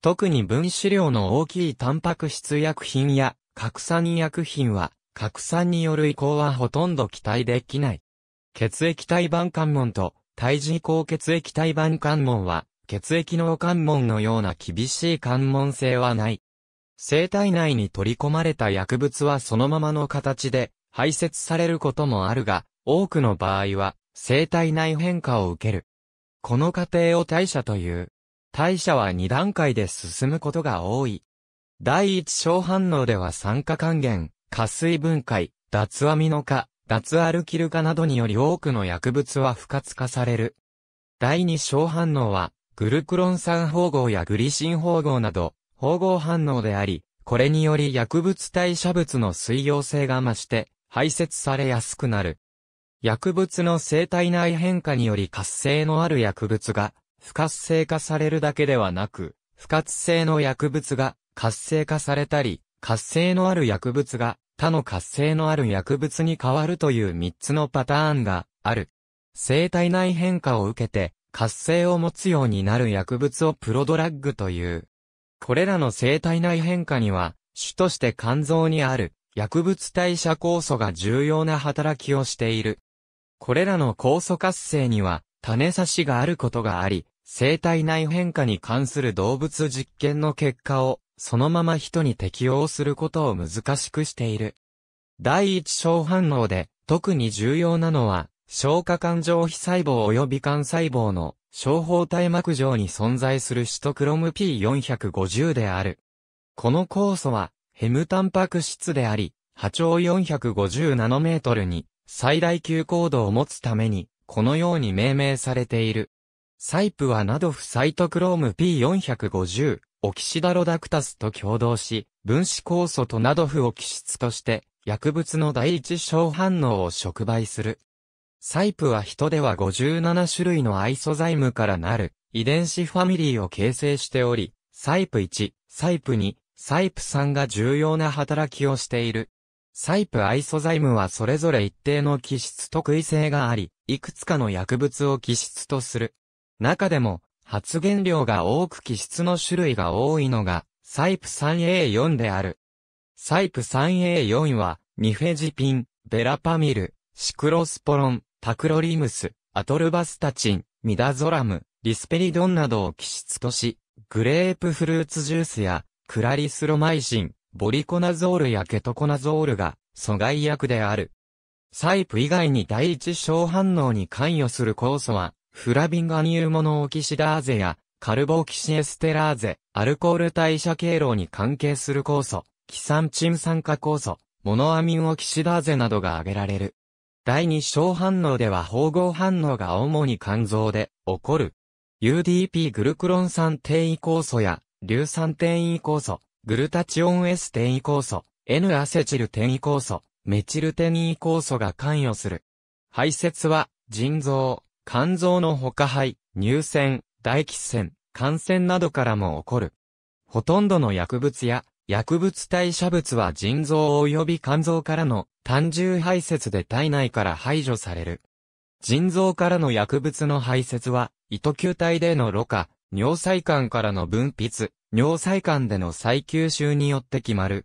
特に分子量の大きいタンパク質薬品や拡散医薬品は、拡散による移行はほとんど期待できない。血液体板関門と胎児口血液体板関門は、血液脳関門のような厳しい関門性はない。生体内に取り込まれた薬物はそのままの形で排泄されることもあるが、多くの場合は生体内変化を受ける。この過程を代謝という。代謝は2段階で進むことが多い。第一小反応では酸化還元、加水分解、脱アミノ化、脱アルキル化などにより多くの薬物は不活化される。第二小反応は、グルクロン酸包合やグリシン包合など、包合反応であり、これにより薬物代謝物の水溶性が増して、排泄されやすくなる。薬物の生体内変化により活性のある薬物が、不活性化されるだけではなく、不活性の薬物が活性化されたり、活性のある薬物が他の活性のある薬物に変わるという3つのパターンがある。生体内変化を受けて活性を持つようになる薬物をプロドラッグという。これらの生体内変化には、主として肝臓にある薬物代謝酵素が重要な働きをしている。これらの酵素活性には種差しがあることがあり、生体内変化に関する動物実験の結果をそのまま人に適応することを難しくしている。第一小反応で、特に重要なのは、消化管上皮細胞及び肝細胞の、小胞体膜上に存在するシトクロム P450 である。この酵素は、ヘムタンパク質であり、波長450ナノメートルに最大級高度を持つために、このように命名されている。サイプはナドフサイトクローム P450 オキシダロダクタスと共同し、分子酵素とナドフを基質として、薬物の第一小反応を触媒する。サイプは人では57種類のアイソザイムからなる遺伝子ファミリーを形成しており、サイプ1、サイプ2、サイプ3が重要な働きをしている。サイプアイソザイムはそれぞれ一定の基質特異性があり、いくつかの薬物を基質とする。中でも、発言量が多く気質の種類が多いのが、サイプ 3A4 である。サイプ 3A4 は、ニフェジピン、ベラパミル、シクロスポロン、タクロリムス、アトルバスタチン、ミダゾラム、リスペリドンなどを気質とし、グレープフルーツジュースや、クラリスロマイシン、ボリコナゾールやケトコナゾールが、阻害薬である。サイプ以外に第一小反応に関与する酵素は、フラビンガニルモノオキシダーゼや、カルボオキシエステラーゼ、アルコール代謝経路に関係する酵素、キサンチン酸化酵素、モノアミンオキシダーゼなどが挙げられる。第二小反応では包合反応が主に肝臓で起こる。UDP グルクロン酸転移酵素や、硫酸転移酵素、グルタチオン S 転移酵素、N アセチル転移酵素、メチル転移酵素が関与する。排泄は、腎臓、肝臓のほか肺、乳腺、唾液腺、感染などからも起こる。ほとんどの薬物や薬物代謝物は腎臓及び肝臓からの単純排泄で体内から排除される。腎臓からの薬物の排泄は、糸球体でのろ過、尿細管からの分泌、尿細管での再吸収によって決まる。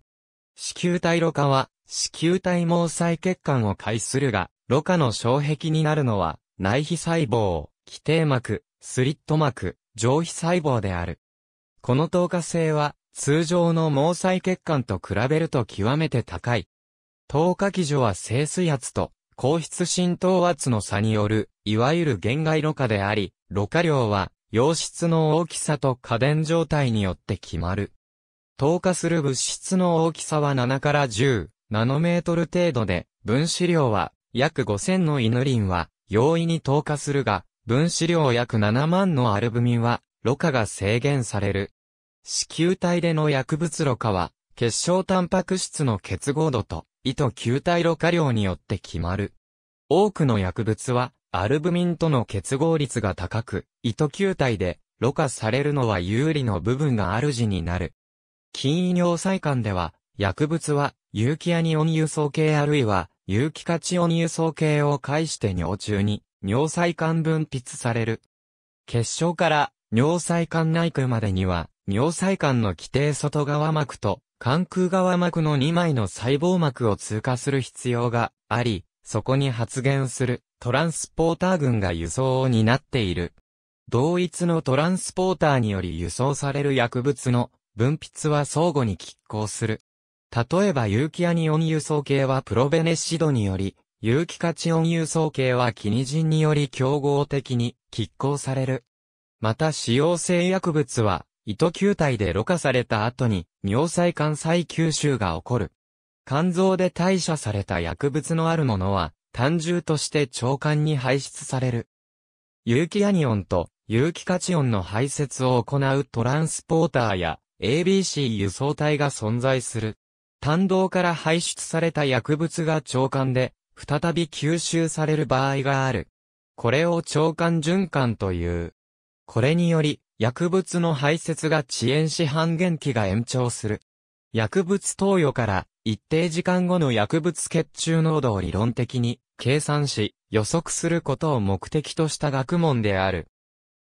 子宮体ろ過は、子宮体毛細血管を介するが、ろ過の障壁になるのは、内皮細胞、基底膜、スリット膜、上皮細胞である。この透過性は、通常の毛細血管と比べると極めて高い。透過基準は静水圧と、硬質浸透圧の差による、いわゆる限界露過であり、露過量は、溶質の大きさと過電状態によって決まる。透過する物質の大きさは7から10ナノメートル程度で、分子量は約5000のイヌリンは容易に透過するが、分子量約7万のアルブミンは、ろ過が制限される。子球体での薬物ろ過は、結晶タンパク質の結合度と、糸球体ろ過量によって決まる。多くの薬物は、アルブミンとの結合率が高く、糸球体で、ろ過されるのは有利の部分が主になる。筋医尿細管では、薬物は、有機アニオン輸送系あるいは、有機カチオン輸送系を介して尿中に尿細管分泌される。結晶から尿細管内区までには尿細管の規定外側膜と関空側膜の2枚の細胞膜を通過する必要があり、そこに発現するトランスポーター群が輸送を担っている。同一のトランスポーターにより輸送される薬物の分泌は相互に拮抗する。例えば有機アニオン輸送系はプロベネシドにより、有機カチオン輸送系はキニジンにより競合的に拮抗される。また使用性薬物は、糸球体でろ過された後に尿細管再吸収が起こる。肝臓で代謝された薬物のあるものは、単純として腸管に排出される。有機アニオンと有機カチオンの排泄を行うトランスポーターや ABC 輸送体が存在する。胆道から排出された薬物が腸管で、再び吸収される場合がある。これを腸管循環という。これにより、薬物の排泄が遅延し半減期が延長する。薬物投与から一定時間後の薬物血中濃度を理論的に計算し予測することを目的とした学問である。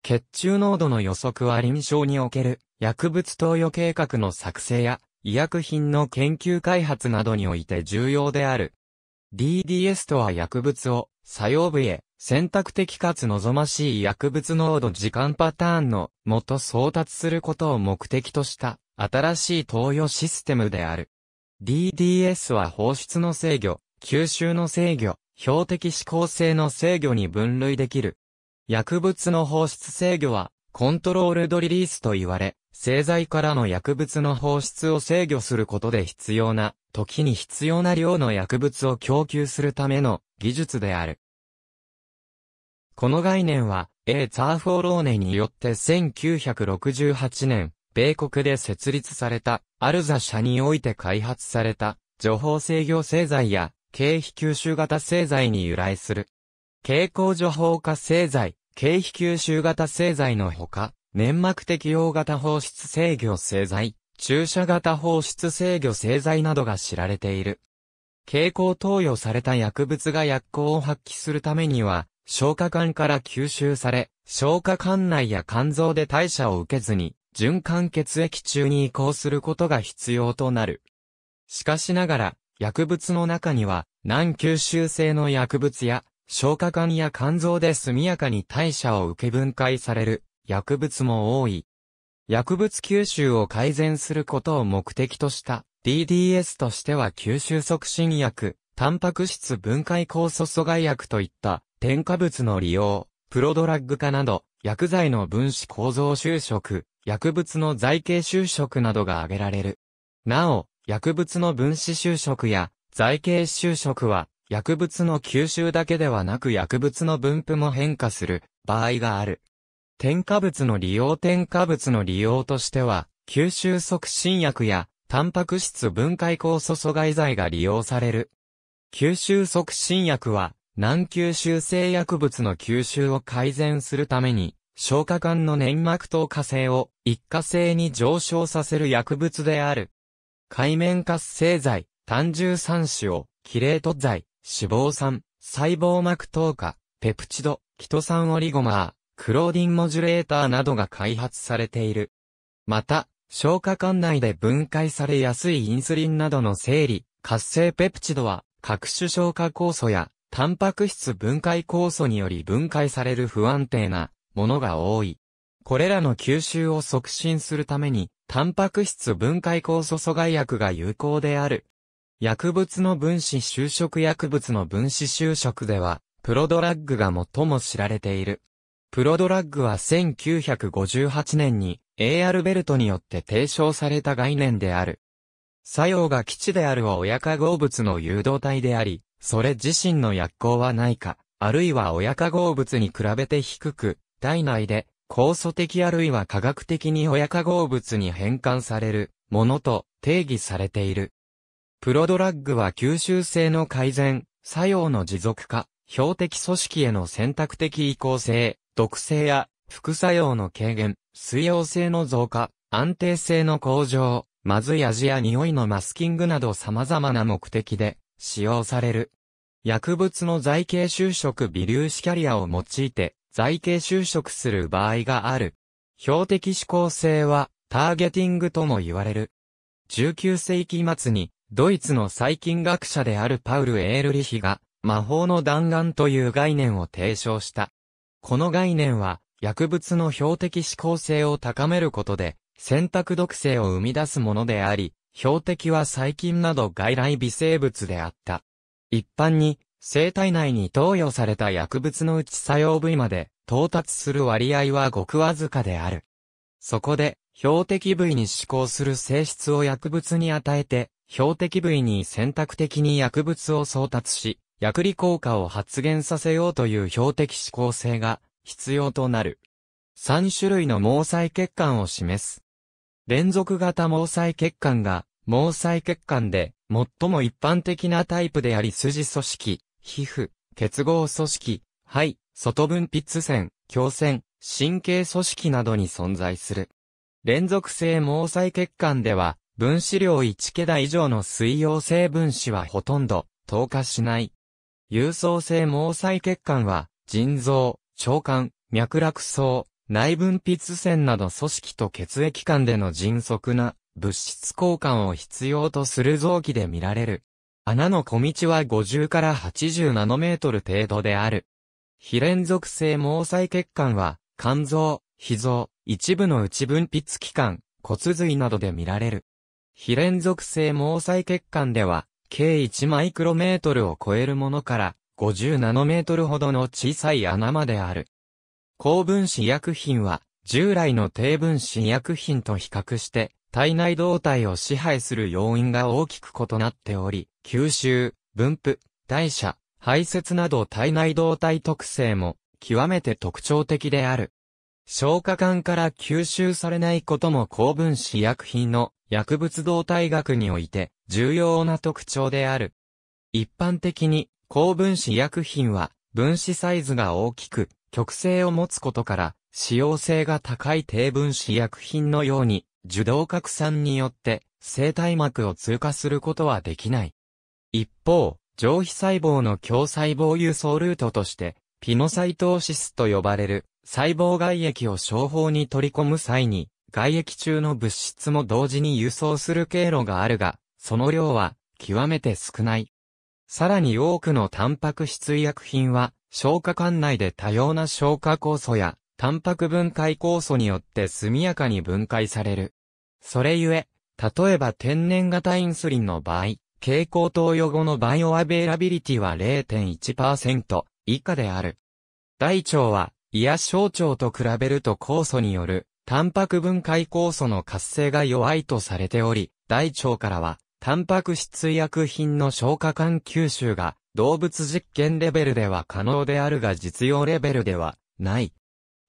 血中濃度の予測は臨床における薬物投与計画の作成や医薬品の研究開発などにおいて重要である。DDS とは薬物を作用部へ選択的かつ望ましい薬物濃度時間パターンのもと送達することを目的とした新しい投与システムである。DDS は放出の制御、吸収の制御、標的指向性の制御に分類できる。薬物の放出制御はコントロールドリリースと言われ、製剤からの薬物の放出を制御することで必要な、時に必要な量の薬物を供給するための技術である。この概念は、A. ツァーフォーローネによって1968年、米国で設立された、アルザ社において開発された、情報制御製剤や、経費吸収型製剤に由来する。蛍光除法化製剤、経皮吸収型製剤のほか、粘膜適用型放出制御製剤、注射型放出制御製剤などが知られている。経口投与された薬物が薬効を発揮するためには、消化管から吸収され、消化管内や肝臓で代謝を受けずに、循環血液中に移行することが必要となる。しかしながら、薬物の中には、難吸収性の薬物や、消化管や肝臓で速やかに代謝を受け分解される薬物も多い。薬物吸収を改善することを目的とした DDS としては吸収促進薬、タンパク質分解酵素阻害薬といった添加物の利用、プロドラッグ化など薬剤の分子構造修飾、薬物の在形修飾などが挙げられる。なお、薬物の分子修飾や在形修飾は薬物の吸収だけではなく薬物の分布も変化する場合がある。添加物の利用添加物の利用としては、吸収促進薬や、タンパク質分解酵素阻害剤が利用される。吸収促進薬は、難吸収性薬物の吸収を改善するために、消化管の粘膜透過性を一過性に上昇させる薬物である。海面活性剤、単重酸子を、キレート剤、脂肪酸、細胞膜糖化、ペプチド、キト酸オリゴマー、クローディンモジュレーターなどが開発されている。また、消化管内で分解されやすいインスリンなどの生理、活性ペプチドは、各種消化酵素や、タンパク質分解酵素により分解される不安定なものが多い。これらの吸収を促進するために、タンパク質分解酵素阻害薬が有効である薬物の分子就職薬物の分子就職では、プロドラッグが最も知られている。プロドラッグは1958年に A.R. ベルトによって提唱された概念である。作用が基地である親化合物の誘導体であり、それ自身の薬効はないか、あるいは親化合物に比べて低く、体内で、酵素的あるいは科学的に親化合物に変換される、ものと定義されている。プロドラッグは吸収性の改善、作用の持続化、標的組織への選択的移行性、毒性や副作用の軽減、水溶性の増加、安定性の向上、まずい味や匂いのマスキングなど様々な目的で使用される。薬物の在形就職微粒子キャリアを用いて在形就職する場合がある。標的指向性はターゲティングとも言われる。19世紀末にドイツの細菌学者であるパウル・エールリヒが、魔法の弾丸という概念を提唱した。この概念は、薬物の標的指向性を高めることで、選択毒性を生み出すものであり、標的は細菌など外来微生物であった。一般に、生体内に投与された薬物のうち作用部位まで到達する割合はごくわずかである。そこで、標的部位に指向する性質を薬物に与えて、標的部位に選択的に薬物を送達し、薬理効果を発現させようという標的指向性が必要となる。3種類の毛細血管を示す。連続型毛細血管が毛細血管で最も一般的なタイプであり筋組織、皮膚、結合組織、肺、外分泌腺、胸腺、神経組織などに存在する。連続性毛細血管では分子量1桁以上の水溶性分子はほとんど透過しない。有層性毛細血管は、腎臓、腸管、脈絡層、内分泌腺など組織と血液管での迅速な物質交換を必要とする臓器で見られる。穴の小道は50から80ナノメートル程度である。非連続性毛細血管は、肝臓、脾臓、一部の内分泌器官、骨髄などで見られる。非連続性毛細血管では、計1マイクロメートルを超えるものから、50ナノメートルほどの小さい穴まである。高分子薬品は、従来の低分子薬品と比較して、体内動態を支配する要因が大きく異なっており、吸収、分布、代謝、排泄など体内動態特性も極めて特徴的である。消化管から吸収されないことも高分子薬品の薬物動態学において重要な特徴である。一般的に高分子薬品は分子サイズが大きく極性を持つことから使用性が高い低分子薬品のように受動拡散によって生体膜を通過することはできない。一方、上皮細胞の強細胞輸送ルートとしてピノサイトーシスと呼ばれる細胞外液を商法に取り込む際に、外液中の物質も同時に輸送する経路があるが、その量は極めて少ない。さらに多くのタンパク質医薬品は、消化管内で多様な消化酵素や、タンパク分解酵素によって速やかに分解される。それゆえ、例えば天然型インスリンの場合、蛍光投与後のバイオアベイラビリティは0.1%以下である。大腸は胃や小腸と比べると酵素による、タンパク分解酵素の活性が弱いとされており、大腸からは、タンパク質医薬品の消化管吸収が、動物実験レベルでは可能であるが実用レベルでは、ない。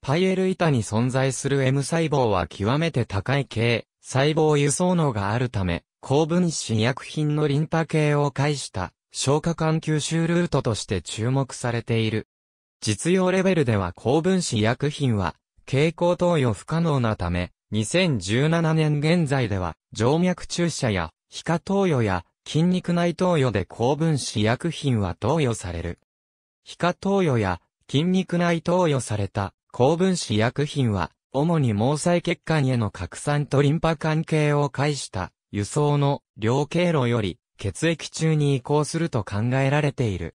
パイエル板に存在する M 細胞は極めて高い系、細胞輸送能があるため、高分子医薬品のリンパ系を介した消化管吸収ルートとして注目されている。実用レベルでは高分子医薬品は、経口投与不可能なため、2017年現在では、静脈注射や、皮下投与や、筋肉内投与で高分子医薬品は投与される。皮下投与や、筋肉内投与された、高分子医薬品は、主に毛細血管への拡散とリンパ関係を介した輸送の両経路より血液中に移行すると考えられている。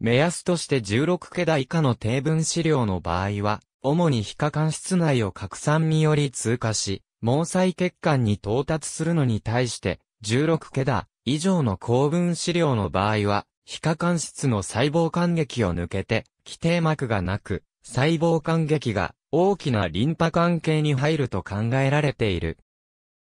目安として16桁以下の低分子量の場合は、主に皮下間室内を拡散により通過し、毛細血管に到達するのに対して、16桁以上の高分子量の場合は、皮下間室の細胞間隙を抜けて、規定膜がなく、細胞間隙が大きなリンパ関係に入ると考えられている。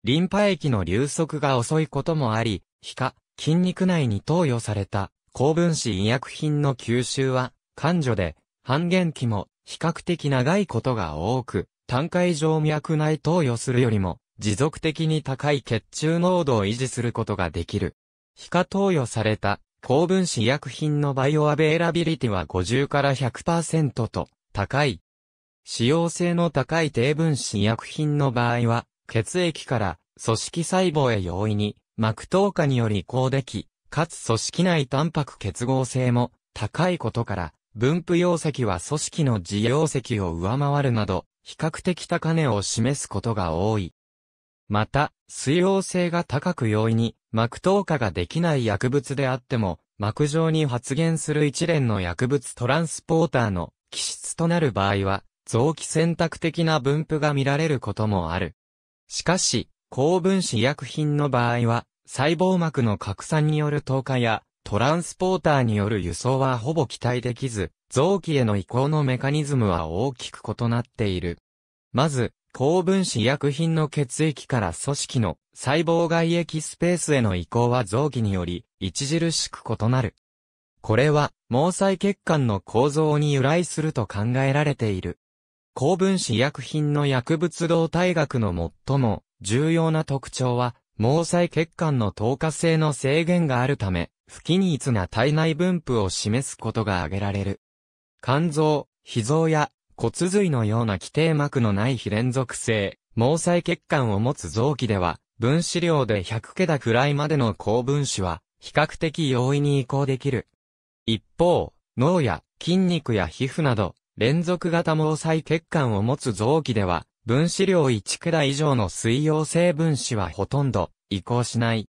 リンパ液の流速が遅いこともあり、皮下、筋肉内に投与された高分子医薬品の吸収は、感女で、半減期も比較的長いことが多く、単回静脈内投与するよりも、持続的に高い血中濃度を維持することができる。皮下投与された、高分子医薬品のバイオアベイラビリティは50から100%と、高い。使用性の高い低分子医薬品の場合は、血液から組織細胞へ容易に、膜透過により移行でき、かつ組織内タンパク結合性も高いことから、分布容積は組織の自容積を上回るなど、比較的高値を示すことが多い。また、水溶性が高く容易に、膜透過ができない薬物であっても、膜上に発現する一連の薬物トランスポーターの気質となる場合は、臓器選択的な分布が見られることもある。しかし、高分子医薬品の場合は、細胞膜の拡散による透過や、トランスポーターによる輸送はほぼ期待できず、臓器への移行のメカニズムは大きく異なっている。まず、高分子医薬品の血液から組織の細胞外液スペースへの移行は臓器により、著しく異なる。これは、毛細血管の構造に由来すると考えられている。高分子医薬品の薬物動態学の最も重要な特徴は、毛細血管の透過性の制限があるため、不均一な体内分布を示すことが挙げられる。肝臓、脾臓や骨髄のような基底膜のない非連続性、毛細血管を持つ臓器では、分子量で100桁くらいまでの高分子は、比較的容易に移行できる。一方、脳や筋肉や皮膚など、連続型毛細血管を持つ臓器では、分子量1くらい以上の水溶性分子はほとんど移行しない。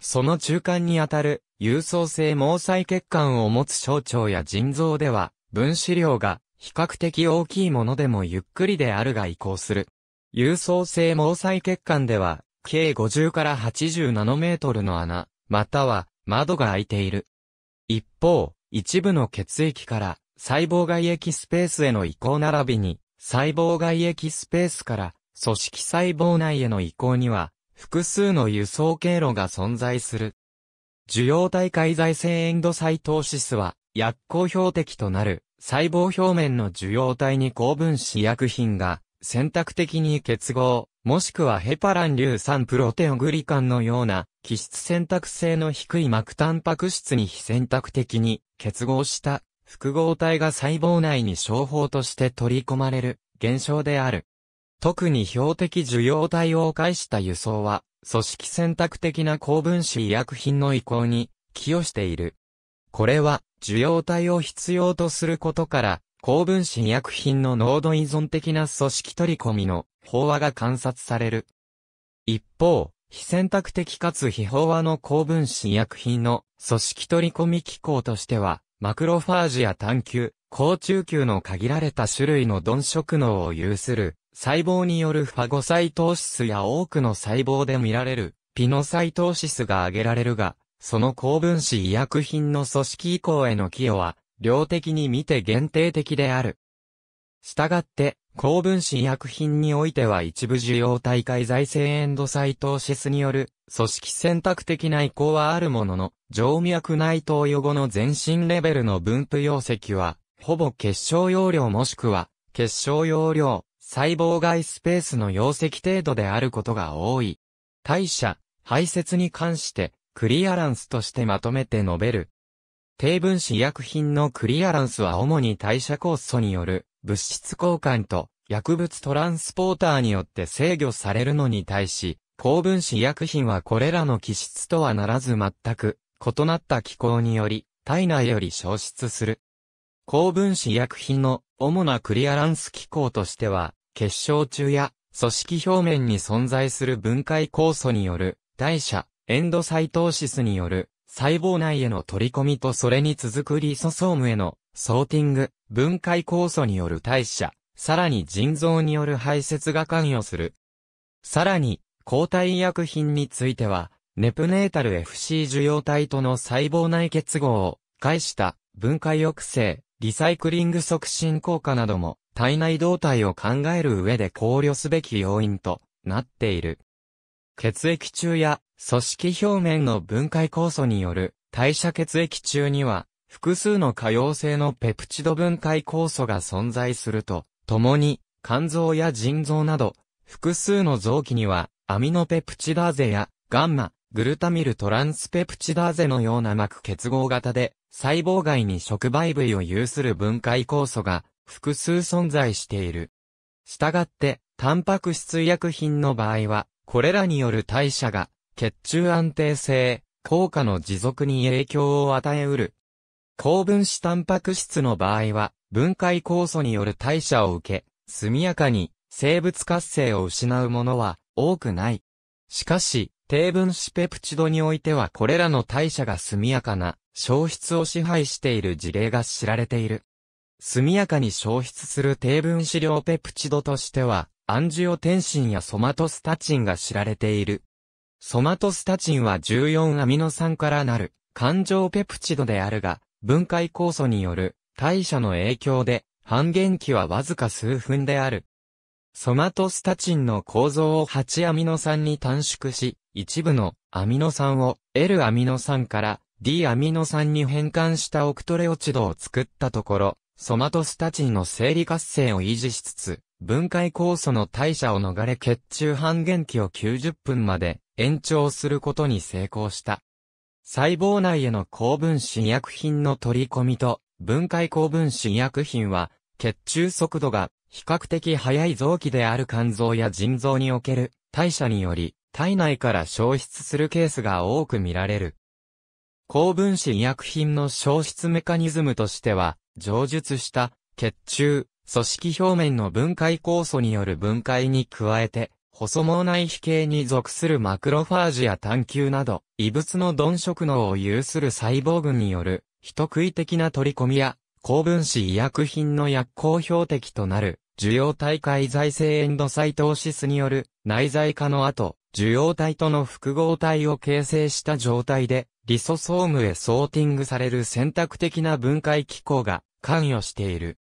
その中間にあたる、有層性毛細血管を持つ小腸や腎臓では、分子量が比較的大きいものでもゆっくりであるが移行する。有層性毛細血管では、計50から80ナノメートルの穴、または窓が開いている。一方、一部の血液から細胞外液スペースへの移行並びに、細胞外液スペースから組織細胞内への移行には複数の輸送経路が存在する。受容体介在性エンドサイトーシスは薬効標的となる細胞表面の受容体に高分子薬品が選択的に結合、もしくはヘパラン硫酸プロテオグリカンのような基質選択性の低い膜タンパク質に非選択的に結合した複合体が細胞内に商法として取り込まれる現象である。特に標的受容体を介した輸送は、組織選択的な高分子医薬品の移行に寄与している。これは、受容体を必要とすることから、高分子医薬品の濃度依存的な組織取り込みの飽和が観察される。一方、非選択的かつ非飽和の高分子医薬品の組織取り込み機構としては、マクロファージや単球、高中球の限られた種類の鈍食能を有する、細胞によるファゴサイトーシスや多くの細胞で見られる、ピノサイトーシスが挙げられるが、その高分子医薬品の組織移行への寄与は、量的に見て限定的である。したがって、高分子医薬品においては一部受容体会財政エンドサイトーシスによる組織選択的な移行はあるものの、静脈内投与後の全身レベルの分布容積は、ほぼ結晶容量もしくは、結晶容量、細胞外スペースの容積程度であることが多い。代謝、排泄に関して、クリアランスとしてまとめて述べる。低分子医薬品のクリアランスは主に代謝酵素による物質交換と薬物トランスポーターによって制御されるのに対し、高分子医薬品はこれらの基質とはならず全く異なった気候により、体内より消失する。高分子医薬品の主なクリアランス機構としては、結晶中や組織表面に存在する分解酵素による代謝、エンドサイトーシスによる細胞内への取り込みとそれに続くリソソームへのソーティング、分解酵素による代謝、さらに腎臓による排泄が関与する。さらに、抗体医薬品については、ネプネータル FC 受容体との細胞内結合を介した分解抑制、リサイクリング促進効果なども体内動態を考える上で考慮すべき要因となっている。血液中や組織表面の分解酵素による代謝血液中には複数の可溶性のペプチド分解酵素が存在すると、共に肝臓や腎臓など複数の臓器にはアミノペプチダーゼやガンマ、グルタミルトランスペプチダーゼのような膜結合型で、細胞外に触媒部位を有する分解酵素が複数存在している。したがって、タンパク質医薬品の場合は、これらによる代謝が、血中安定性、効果の持続に影響を与えうる。高分子タンパク質の場合は、分解酵素による代謝を受け、速やかに生物活性を失うものは多くない。しかし、低分子ペプチドにおいてはこれらの代謝が速やかな消失を支配している事例が知られている。速やかに消失する低分子量ペプチドとしては、アンジオテンシンやソマトスタチンが知られている。ソマトスタチンは14アミノ酸からなる環状ペプチドであるが、分解酵素による代謝の影響で、半減期はわずか数分である。ソマトスタチンの構造を8アミノ酸に短縮し、一部のアミノ酸を L アミノ酸から D アミノ酸に変換したオクトレオチドを作ったところ、ソマトスタチンの生理活性を維持しつつ、分解酵素の代謝を逃れ血中半減期を90分まで延長することに成功した。細胞内への高分子医薬品の取り込みと、分解高分子医薬品は血中速度が比較的速い臓器である肝臓や腎臓における代謝により体内から消失するケースが多く見られる。高分子医薬品の消失メカニズムとしては、上述した血中、組織表面の分解酵素による分解に加えて、細毛内皮系に属するマクロファージや探求など、異物の鈍食能を有する細胞群による、人食い的な取り込みや、高分子医薬品の薬効標的となる、受容体介在性エンドサイトーシスによる内在化の後、受容体との複合体を形成した状態で、リソソームへソーティングされる選択的な分解機構が関与している。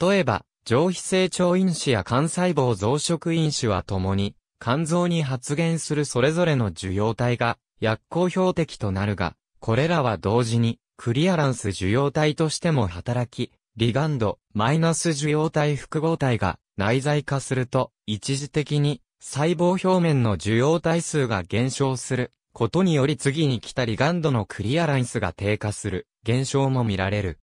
例えば、上皮成長因子や幹細胞増殖因子はともに、肝臓に発現するそれぞれの受容体が薬効標的となるが、これらは同時にクリアランス受容体としても働き、リガンド、マイナス受容体複合体が内在化すると、一時的に細胞表面の受容体数が減少することにより次に来たリガンドのクリアランスが低下する現象も見られる。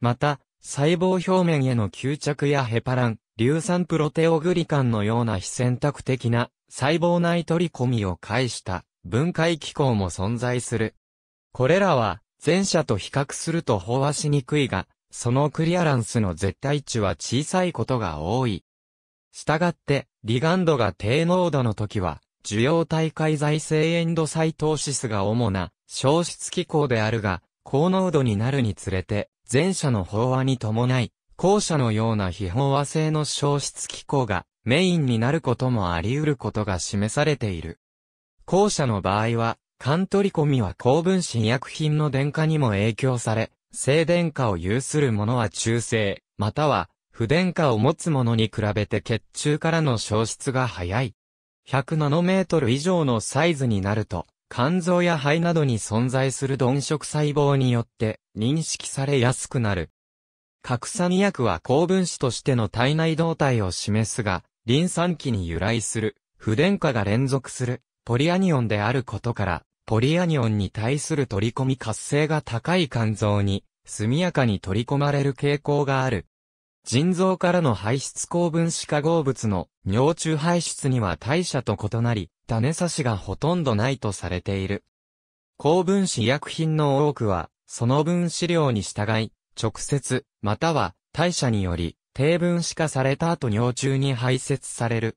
また、細胞表面への吸着やヘパラン、硫酸プロテオグリカンのような非選択的な細胞内取り込みを介した分解機構も存在する。これらは前者と比較すると飽和しにくいが、そのクリアランスの絶対値は小さいことが多い。したがって、リガンドが低濃度の時は、需要体会在政エンドサイトーシスが主な消失機構であるが、高濃度になるにつれて、前者の飽和に伴い、後者のような非飽和性の消失機構がメインになることもあり得ることが示されている。後者の場合は、カントリコミは分子医薬品の電化にも影響され、静電化を有する者は中性、または不電化を持つ者に比べて血中からの消失が早い。100ナノメートル以上のサイズになると、肝臓や肺などに存在する鈍色細胞によって認識されやすくなる。核酸薬は高分子としての体内動態を示すが、リン酸基に由来する、不電化が連続する、ポリアニオンであることから、ポリアニオンに対する取り込み活性が高い肝臓に、速やかに取り込まれる傾向がある。腎臓からの排出高分子化合物の尿中排出には代謝と異なり、種差しがほとんどないとされている。高分子医薬品の多くは、その分子量に従い、直接、または代謝により、低分子化された後尿中に排泄される。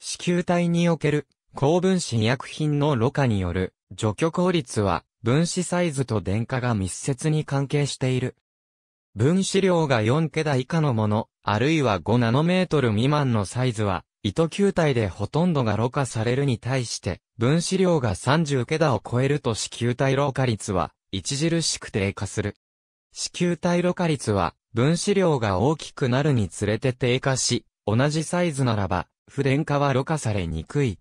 子宮体における高分子医薬品のろ過による除去効率は分子サイズと電荷が密接に関係している。分子量が4桁以下のもの、あるいは5ナノメートル未満のサイズは、糸球体でほとんどがろ過されるに対して、分子量が30桁を超えると子球体ろ過率は、著しく低下する。子球体ろ過率は、分子量が大きくなるにつれて低下し、同じサイズならば、不電化はろ過されにくい。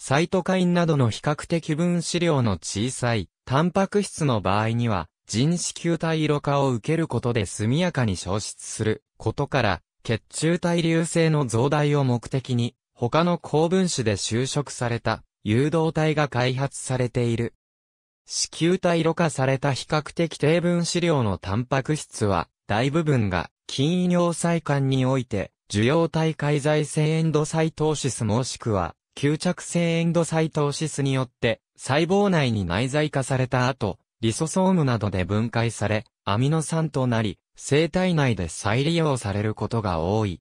サイトカインなどの比較的分子量の小さい、タンパク質の場合には、人子球体色化を受けることで速やかに消失することから、血中体流性の増大を目的に、他の高分子で就職された、誘導体が開発されている。子球体色化された比較的低分子量のタンパク質は、大部分が、筋医尿細管において、受容体介在性エンドサイトーシスもしくは、吸着性エンドサイトーシスによって細胞内に内在化された後、リソソームなどで分解され、アミノ酸となり、生体内で再利用されることが多い。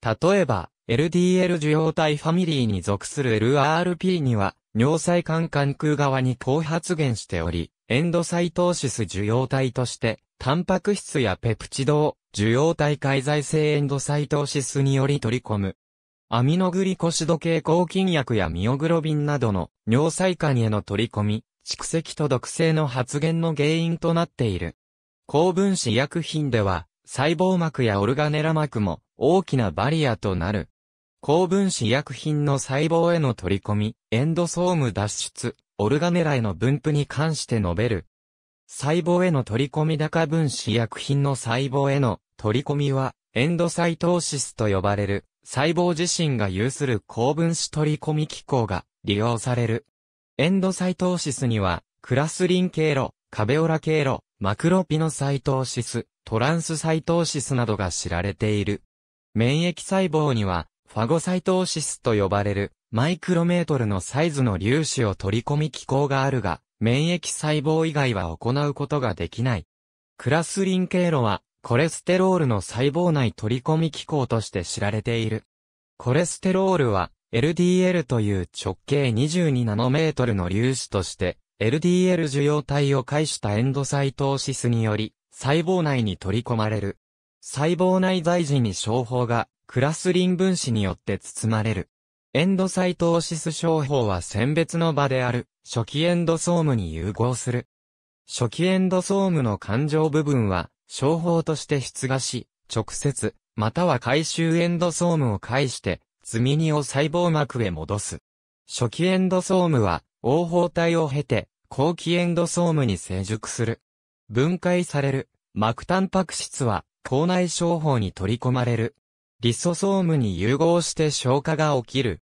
例えば、LDL 受容体ファミリーに属する LRP には、尿細管管空側に高発現しており、エンドサイトーシス受容体として、タンパク質やペプチドを受容体介在性エンドサイトーシスにより取り込むアミノグリコシド系抗菌薬やミオグロビンなどの尿細管への取り込み、蓄積と毒性の発現の原因となっている。高分子医薬品では、細胞膜やオルガネラ膜も大きなバリアとなる。高分子医薬品の細胞への取り込み、エンドソーム脱出、オルガネラへの分布に関して述べる。細胞への取り込み高分子医薬品の細胞への取り込みは、エンドサイトーシスと呼ばれる細胞自身が有する高分子取り込み機構が利用される。エンドサイトーシスには、クラスリン経路、カベオラ経路、マクロピノサイトーシス、トランスサイトーシスなどが知られている。免疫細胞には、ファゴサイトーシスと呼ばれる、マイクロメートルのサイズの粒子を取り込み機構があるが、免疫細胞以外は行うことができない。クラスリン経路は、コレステロールの細胞内取り込み機構として知られている。コレステロールは LDL という直径22ナノメートルの粒子として LDL 受容体を介したエンドサイトーシスにより細胞内に取り込まれる。細胞内在時に商法がクラスリン分子によって包まれる。エンドサイトーシス商法は選別の場である初期エンドソームに融合する。初期エンドソームの感情部分は商法として出荷し、直接、または回収エンドソームを介して、積み荷を細胞膜へ戻す。初期エンドソームは、応報体を経て、後期エンドソームに成熟する。分解される、膜タンパク質は、口内商法に取り込まれる。リソソームに融合して消化が起きる。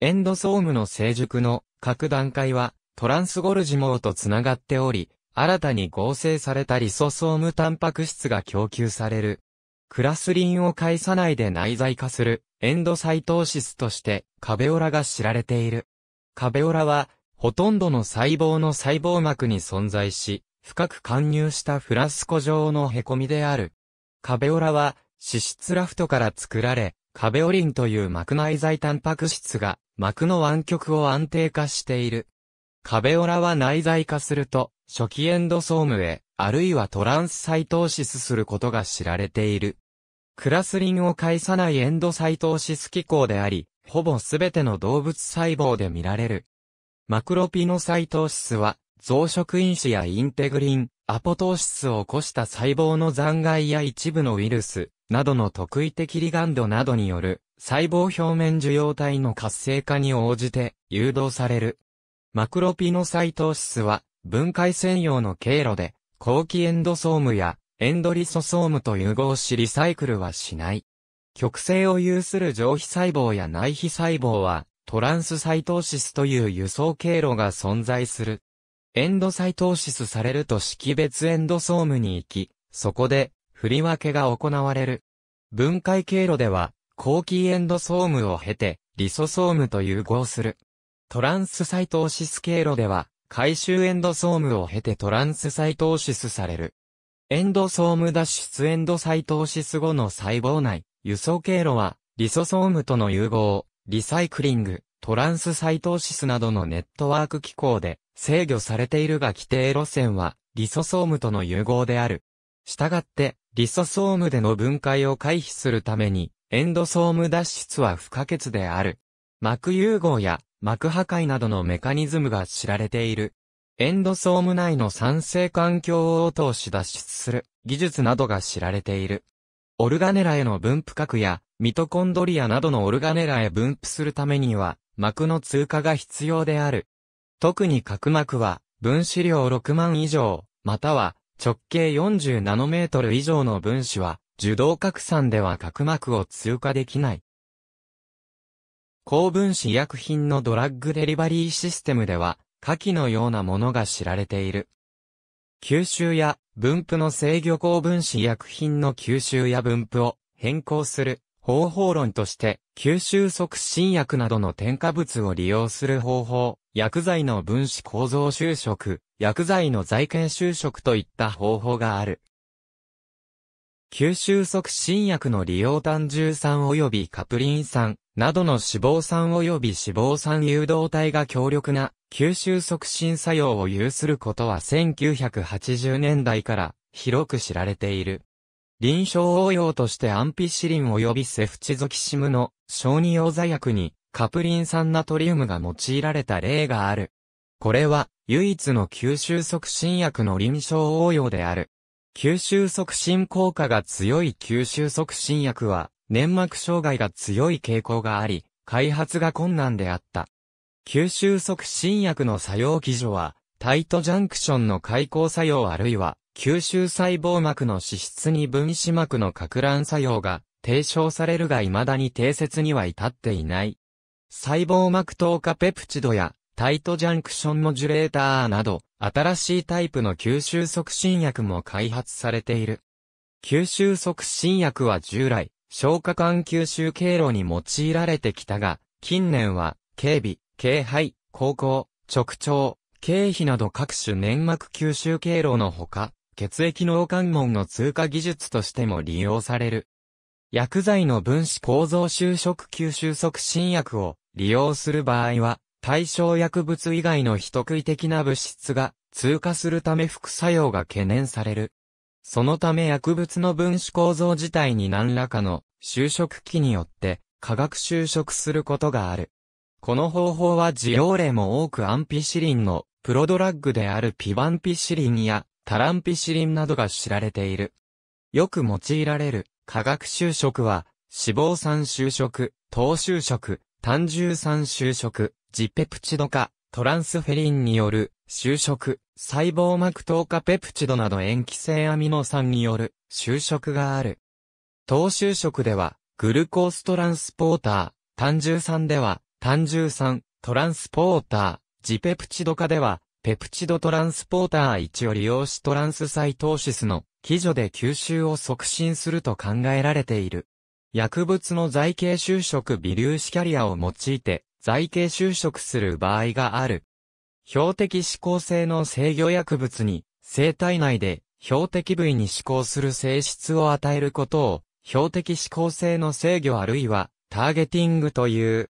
エンドソームの成熟の各段階はトランスゴルジモーとつながっており、新たに合成されたリソソームタンパク質が供給される。クラスリンを介さないで内在化するエンドサイトーシスとしてカベオラが知られている。カベオラはほとんどの細胞の細胞膜に存在し、深く貫入したフラスコ状の凹みである。カベオラは脂質ラフトから作られ、カベオリンという膜内在タンパク質が膜の湾曲を安定化している。カベオラは内在化すると初期エンドソームへ、あるいはトランスサイトーシスすることが知られている。クラスリンを介さないエンドサイトーシス機構であり、ほぼすべての動物細胞で見られる。マクロピノサイトーシスは、増殖因子やインテグリン、アポトーシスを起こした細胞の残骸や一部のウイルス、などの特異的リガンドなどによる、細胞表面受容体の活性化に応じて、誘導される。マクロピノサイトーシスは、分解専用の経路で、後期エンドソームやエンドリソソームと融合しリサイクルはしない。極性を有する上皮細胞や内皮細胞は、トランスサイトーシスという輸送経路が存在する。エンドサイトーシスされると識別エンドソームに行き、そこで、振り分けが行われる。分解経路では、後期エンドソームを経て、リソソームと融合する。トランスサイトーシス経路では、回収エンドソームを経てトランスサイトーシスされる。エンドソーム脱出エンドサイトーシス後の細胞内、輸送経路は、リソソームとの融合、リサイクリング、トランスサイトーシスなどのネットワーク機構で制御されているが規定路線はリソソームとの融合である。したがってリソソームでの分解を回避するためにエンドソーム脱出は不可欠である。膜融合や膜破壊などのメカニズムが知られている。エンドソーム内の酸性環境を通し脱出する技術などが知られている。オルガネラへの分布核やミトコンドリアなどのオルガネラへ分布するためには膜の通過が必要である。特に角膜は分子量6万以上、または直径40ナノメートル以上の分子は受動拡散では角膜を通過できない。高分子医薬品のドラッグデリバリーシステムでは、下記のようなものが知られている。吸収や分布の制御高分子医薬品の吸収や分布を変更する方法論として、吸収促進薬などの添加物を利用する方法、薬剤の分子構造就職薬剤の在形就職といった方法がある。吸収促進薬の利用単重酸及びカプリン酸、などの脂肪酸及び脂肪酸誘導体が強力な吸収促進作用を有することは1980年代から広く知られている。臨床応用としてアンピシリン及びセフチゾキシムの小児用座薬にカプリン酸ナトリウムが用いられた例がある。これは唯一の吸収促進薬の臨床応用である。吸収促進効果が強い吸収促進薬は粘膜障害が強い傾向があり、開発が困難であった。吸収促進薬の作用基準は、タイトジャンクションの開口作用あるいは、吸収細胞膜の脂質に分子膜の拡乱作用が提唱されるが未だに定説には至っていない。細胞膜透過ペプチドやタイトジャンクションモジュレーターなど、新しいタイプの吸収促進薬も開発されている。吸収促進薬は従来、消化管吸収経路に用いられてきたが、近年は、警備、警肺、高校、直腸、経費など各種粘膜吸収経路のほか、血液脳関門の通過技術としても利用される。薬剤の分子構造収縮吸収促進薬を利用する場合は、対象薬物以外の非特異的な物質が通過するため副作用が懸念される。そのため薬物の分子構造自体に何らかの就職期によって化学就職することがある。この方法は事業例も多くアンピシリンのプロドラッグであるピバンピシリンやタランピシリンなどが知られている。よく用いられる化学就職は脂肪酸就職、糖就職、単重酸就職、ジペプチド化、トランスフェリンによる就職、細胞膜糖化ペプチドなど塩基性アミノ酸による就職がある。糖就職では、グルコーストランスポーター、単重酸では、単重酸、トランスポーター、ジペプチド化では、ペプチドトランスポーター1を利用しトランスサイトーシスの基準で吸収を促進すると考えられている。薬物の在形就職微粒子キャリアを用いて在形就職する場合がある。標的指向性の制御薬物に、生体内で標的部位に指向する性質を与えることを、標的指向性の制御あるいは、ターゲティングという、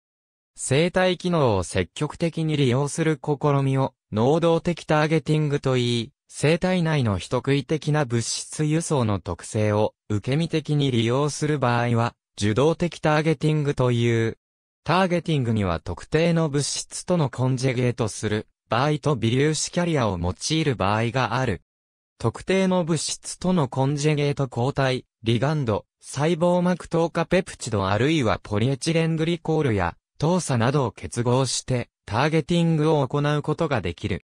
生体機能を積極的に利用する試みを、能動的ターゲティングといい、生体内の非特異的な物質輸送の特性を受け身的に利用する場合は、受動的ターゲティングという、ターゲティングには特定の物質とのコンジェゲートする場合と微粒子キャリアを用いる場合がある。特定の物質とのコンジェゲート抗体、リガンド、細胞膜糖化ペプチドあるいはポリエチレングリコールや、糖鎖などを結合して、ターゲティングを行うことができる。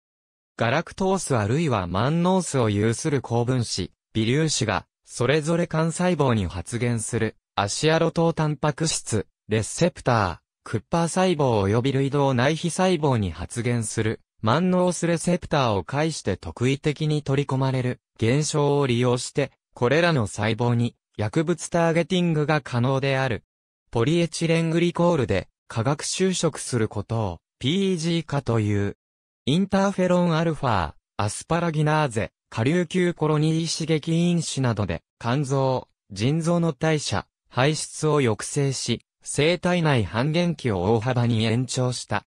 ガラクトースあるいは万能スを有する高分子、微粒子が、それぞれ幹細胞に発現する、アシアロ糖タンパク質、レセプター、クッパー細胞及び類動内皮細胞に発現する、万能スレセプターを介して特異的に取り込まれる現象を利用して、これらの細胞に薬物ターゲティングが可能である。ポリエチレングリコールで化学修飾することを PEG 化という。インターフェロンアルファ、アスパラギナーゼ、下流球コロニー刺激因子などで肝臓、腎臓の代謝、排出を抑制し、生体内半減期を大幅に延長した。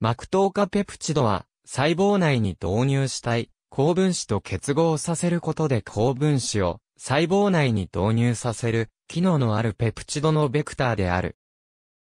マクトーカペプチドは細胞内に導入したい高分子と結合させることで高分子を細胞内に導入させる機能のあるペプチドのベクターである。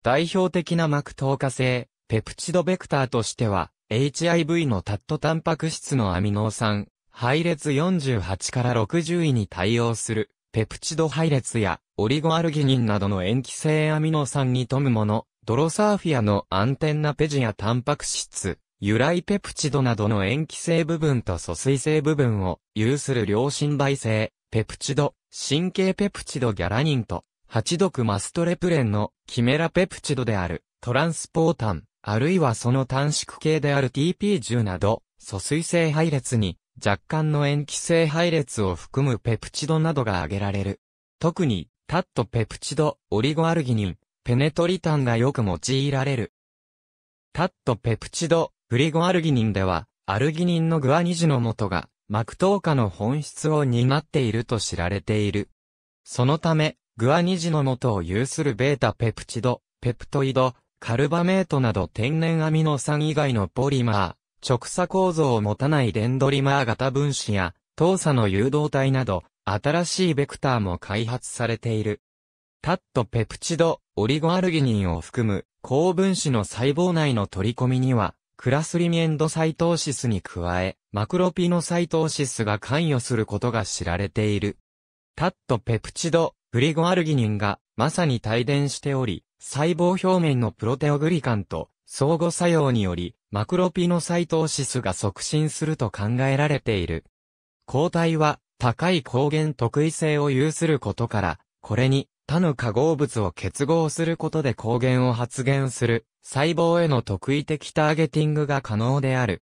代表的な膜透過性、ペプチドベクターとしては、HIV のタットタンパク質のアミノ酸、配列48から60位に対応する、ペプチド配列や、オリゴアルギニンなどの塩基性アミノ酸に富むもの、ドロサーフィアのアンテンナペジやタンパク質、由来ペプチドなどの塩基性部分と疎水性部分を有する良心媒性、ペプチド、神経ペプチドギャラニンと、8毒マストレプレンのキメラペプチドであるトランスポータン、あるいはその短縮系である TP10 など、疎水性配列に若干の塩基性配列を含むペプチドなどが挙げられる。特に、タットペプチド、オリゴアルギニン、ペネトリタンがよく用いられる。タットペプチド、プリゴアルギニンでは、アルギニンのグアニジの元が、膜糖化の本質を担っていると知られている。そのため、グアニジの元を有するベータペプチド、ペプトイド、カルバメートなど天然アミノ酸以外のポリマー、直鎖構造を持たないデンドリマー型分子や、糖鎖の誘導体など、新しいベクターも開発されている。タットペプチド、オリゴアルギニンを含む、高分子の細胞内の取り込みには、クラスリミエンドサイトーシスに加え、マクロピノサイトーシスが関与することが知られている。タットペプチド、プリゴアルギニンがまさに帯電しており、細胞表面のプロテオグリカンと相互作用により、マクロピノサイトーシスが促進すると考えられている。抗体は高い抗原特異性を有することから、これに他の化合物を結合することで抗原を発現する細胞への特異的ターゲティングが可能である。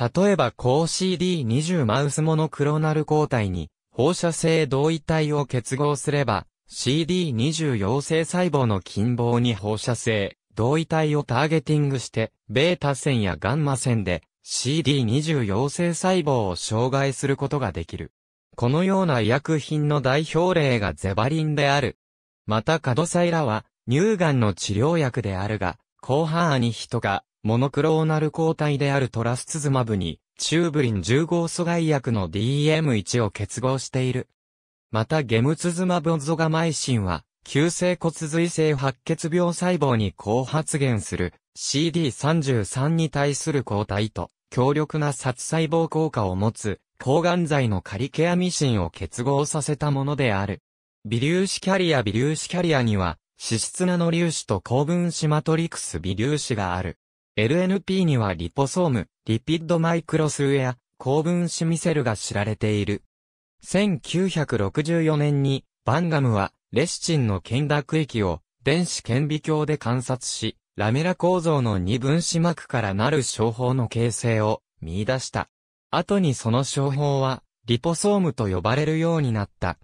例えば高 CD20 マウスモノクロナル抗体に放射性同位体を結合すれば CD20 陽性細胞の近傍に放射性同位体をターゲティングしてベータ線やガンマ線で CD20 陽性細胞を障害することができる。このような医薬品の代表例がゼバリンである。またカドサイラは乳がんの治療薬であるが、広範アニヒトが、モノクローナル抗体であるトラスツズマブに、チューブリン10号阻害薬の DM1 を結合している。またゲムツズマブゾガマイシンは、急性骨髄性白血病細胞に高発現する CD33 に対する抗体と強力な殺細胞効果を持つ抗がん剤のカリケアミシンを結合させたものである。微粒子キャリア微粒子キャリアには脂質ナノ粒子と高分子マトリクス微粒子がある。LNP にはリポソーム、リピッドマイクロスウェア、高分子ミセルが知られている。1964年に、バンガムは、レシチンの検学域を、電子顕微鏡で観察し、ラメラ構造の二分子膜からなる商法の形成を見出した。後にその商法は、リポソームと呼ばれるようになった。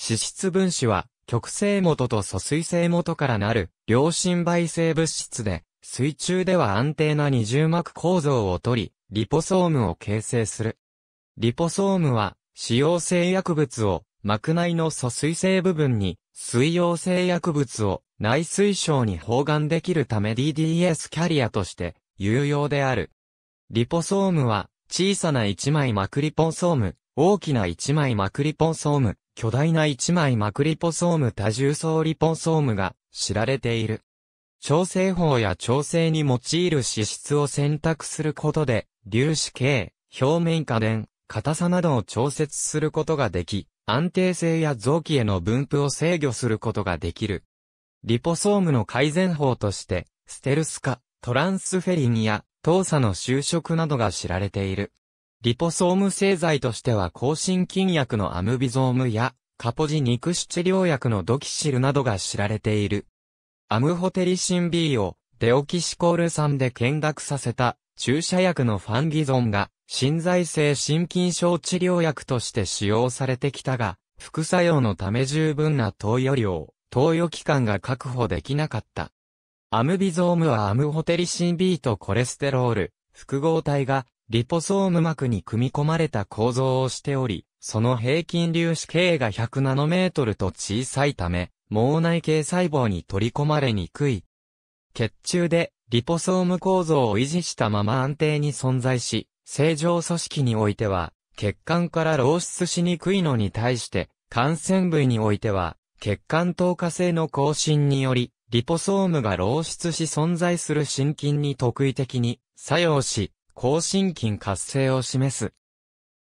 脂質分子は、極性元と疎水性元からなる、良心媒性物質で、水中では安定な二重膜構造をとり、リポソームを形成する。リポソームは、使用性薬物を、膜内の疎水性部分に、水溶性薬物を内水晶に包含できるため DDS キャリアとして有用である。リポソームは小さな一枚膜リポソーム、大きな一枚膜リポソーム、巨大な一枚膜リポソーム多重層リポソームが知られている。調整法や調整に用いる脂質を選択することで、粒子系、表面過電、硬さなどを調節することができ、安定性や臓器への分布を制御することができる。リポソームの改善法として、ステルス化、トランスフェリンや、糖鎖の収縮などが知られている。リポソーム製剤としては抗心筋薬のアムビゾームや、カポジ肉質治療薬のドキシルなどが知られている。アムホテリシン B をデオキシコール酸で見学させた注射薬のファンギゾンが心在性心筋症治療薬として使用されてきたが、副作用のため十分な投与量、投与期間が確保できなかった。アムビゾームはアムホテリシン B とコレステロール、複合体がリポソーム膜に組み込まれた構造をしており、その平均粒子径が100ナノメートルと小さいため、毛内系細胞に取り込まれにくい。血中でリポソーム構造を維持したまま安定に存在し、正常組織においては、血管から漏出しにくいのに対して、感染部位においては、血管透過性の更新により、リポソームが漏出し存在する心筋に特異的に作用し、抗心筋活性を示す。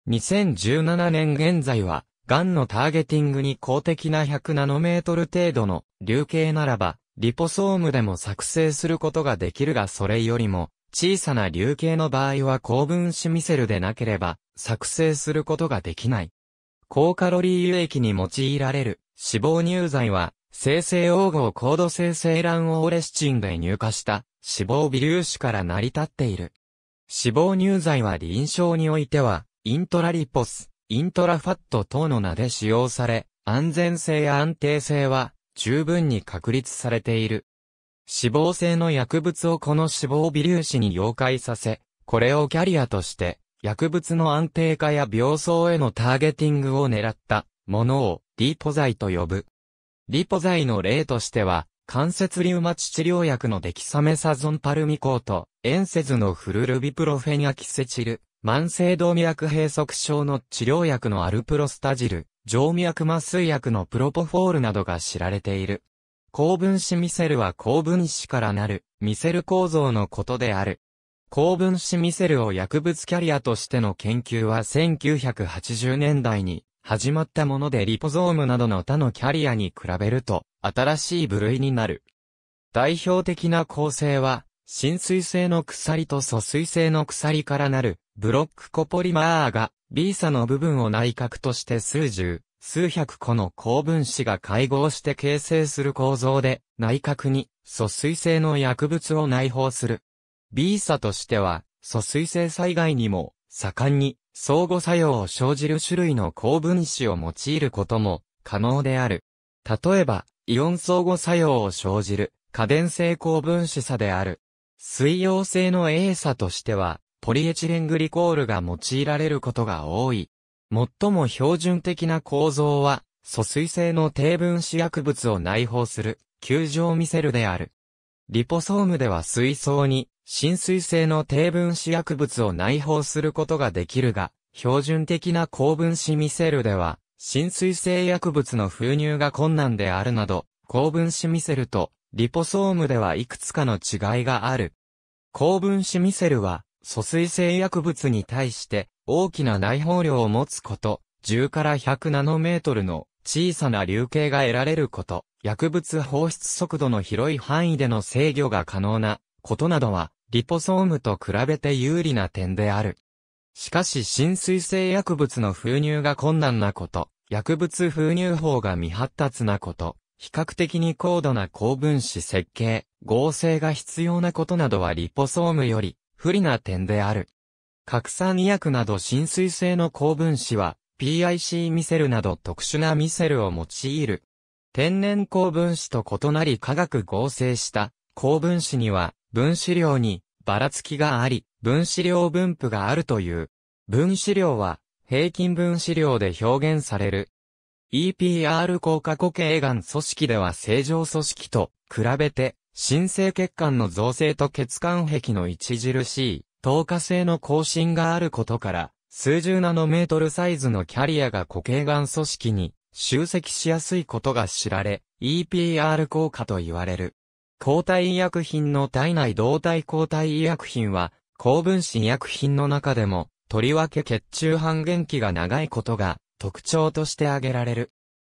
2017年現在は、がんのターゲティングに公的な100ナノメートル程度の流形ならば、リポソームでも作成することができるがそれよりも、小さな流形の場合は高分子ミセルでなければ、作成することができない。高カロリー油液に用いられる脂肪乳剤は、生成黄合高度生成卵黄レシチンで乳化した脂肪微粒子から成り立っている。脂肪乳剤は臨床においては、イントラリポス、イントラファット等の名で使用され、安全性や安定性は十分に確立されている。脂肪性の薬物をこの脂肪微粒子に溶解させ、これをキャリアとして、薬物の安定化や病巣へのターゲティングを狙ったものをリポ剤と呼ぶ。リポ剤の例としては、関節リウマチ治療薬のデキサメサゾンパルミコート、エンセズのフルルビプロフェニアキセチル、慢性動脈閉塞症の治療薬のアルプロスタジル、静脈麻酔薬のプロポフォールなどが知られている。高分子ミセルは高分子からなる、ミセル構造のことである。高分子ミセルを薬物キャリアとしての研究は1980年代に始まったものでリポゾームなどの他のキャリアに比べると新しい部類になる。代表的な構成は、浸水性の鎖と疎水性の鎖からなる、ブロックコポリマーが、B 差の部分を内角として数十、数百個の高分子が会合して形成する構造で、内角に、疎水性の薬物を内包する。B 差としては、疎水性災害にも、盛んに、相互作用を生じる種類の高分子を用いることも、可能である。例えば、イオン相互作用を生じる家電性高分子差である。水溶性の A 差としては、ポリエチレングリコールが用いられることが多い。最も標準的な構造は、疎水性の低分子薬物を内包する、球状ミセルである。リポソームでは水槽に、浸水性の低分子薬物を内包することができるが、標準的な高分子ミセルでは、浸水性薬物の封入が困難であるなど、高分子ミセルとリポソームではいくつかの違いがある。高分子ミセルは、疎水性薬物に対して大きな内包量を持つこと、10から100ナノメートルの小さな流形が得られること、薬物放出速度の広い範囲での制御が可能なことなどは、リポソームと比べて有利な点である。しかし浸水性薬物の封入が困難なこと、薬物封入法が未発達なこと、比較的に高度な高分子設計、合成が必要なことなどはリポソームより不利な点である。核酸医薬など浸水性の高分子は PIC ミセルなど特殊なミセルを用いる。天然高分子と異なり化学合成した高分子には分子量にばらつきがあり、分子量分布があるという。分子量は、平均分子量で表現される。EPR 効果固形がん組織では正常組織と比べて、新生血管の造成と血管壁の著しい、透過性の更新があることから、数十ナノメートルサイズのキャリアが固形がん組織に集積しやすいことが知られ、EPR 効果と言われる。抗体医薬品の体内動体抗体医薬品は、高分子医薬品の中でも、とりわけ血中半減期が長いことが特徴として挙げられる。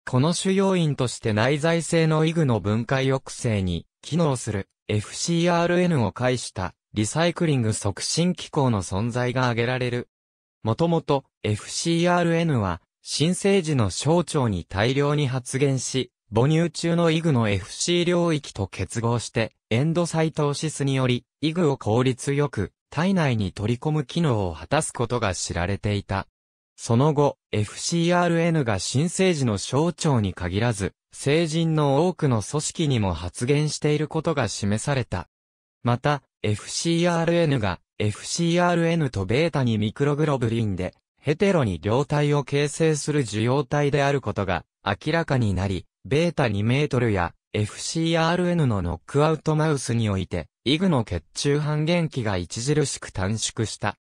この主要因として内在性のイグの分解抑制に機能する FCRN を介したリサイクリング促進機構の存在が挙げられる。もともと FCRN は新生児の小腸に大量に発現し、母乳中のイグの FC 領域と結合してエンドサイトーシスによりイグを効率よく体内に取り込む機能を果たすことが知られていた。その後、FCRN が新生児の小腸に限らず、成人の多くの組織にも発現していることが示された。また、FCRN が FCRN と β にミクログロブリンで、ヘテロに両体を形成する受容体であることが明らかになり、β2 メートルや FCRN のノックアウトマウスにおいて、イグの血中半減期が著しく短縮した。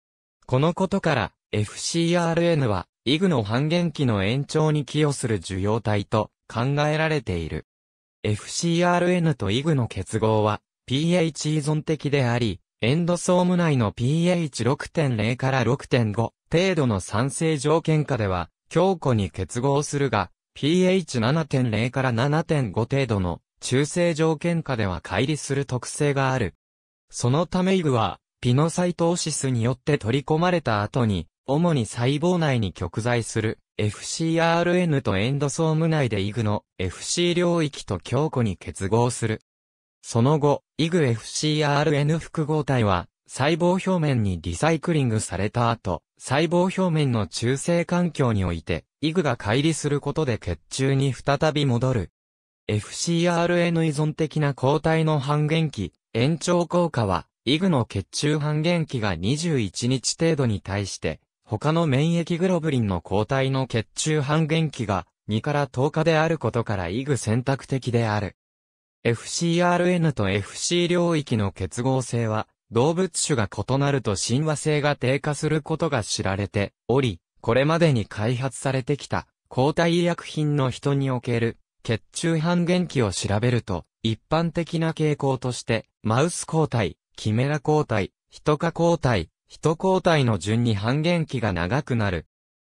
このことから、FCRN は、イグの半減期の延長に寄与する受容体と考えられている。FCRN とイグの結合は、pH 依存的であり、エンドソーム内の pH6.0 から6.5程度の酸性条件下では強固に結合するが、pH7.0 から7.5程度の中性条件下では乖離する特性がある。そのためイグは、ピノサイトオシスによって取り込まれた後に、主に細胞内に極在する FCRN とエンドソーム内でイグの FC 領域と強固に結合する。その後、イグ FCRN 複合体は、細胞表面にリサイクリングされた後、細胞表面の中性環境において、イグが乖離することで血中に再び戻る。FCRN 依存的な抗体の半減期、延長効果は、イグの血中半減期が21日程度に対して、他の免疫グロブリンの抗体の血中半減期が2から10日であることからイグ選択的である。FCRN と FC 領域の結合性は、動物種が異なると親和性が低下することが知られており、これまでに開発されてきた抗体医薬品の人における血中半減期を調べると、一般的な傾向として、マウス抗体、キメラ抗体、ヒトカ抗体、ヒト抗体の順に半減期が長くなる。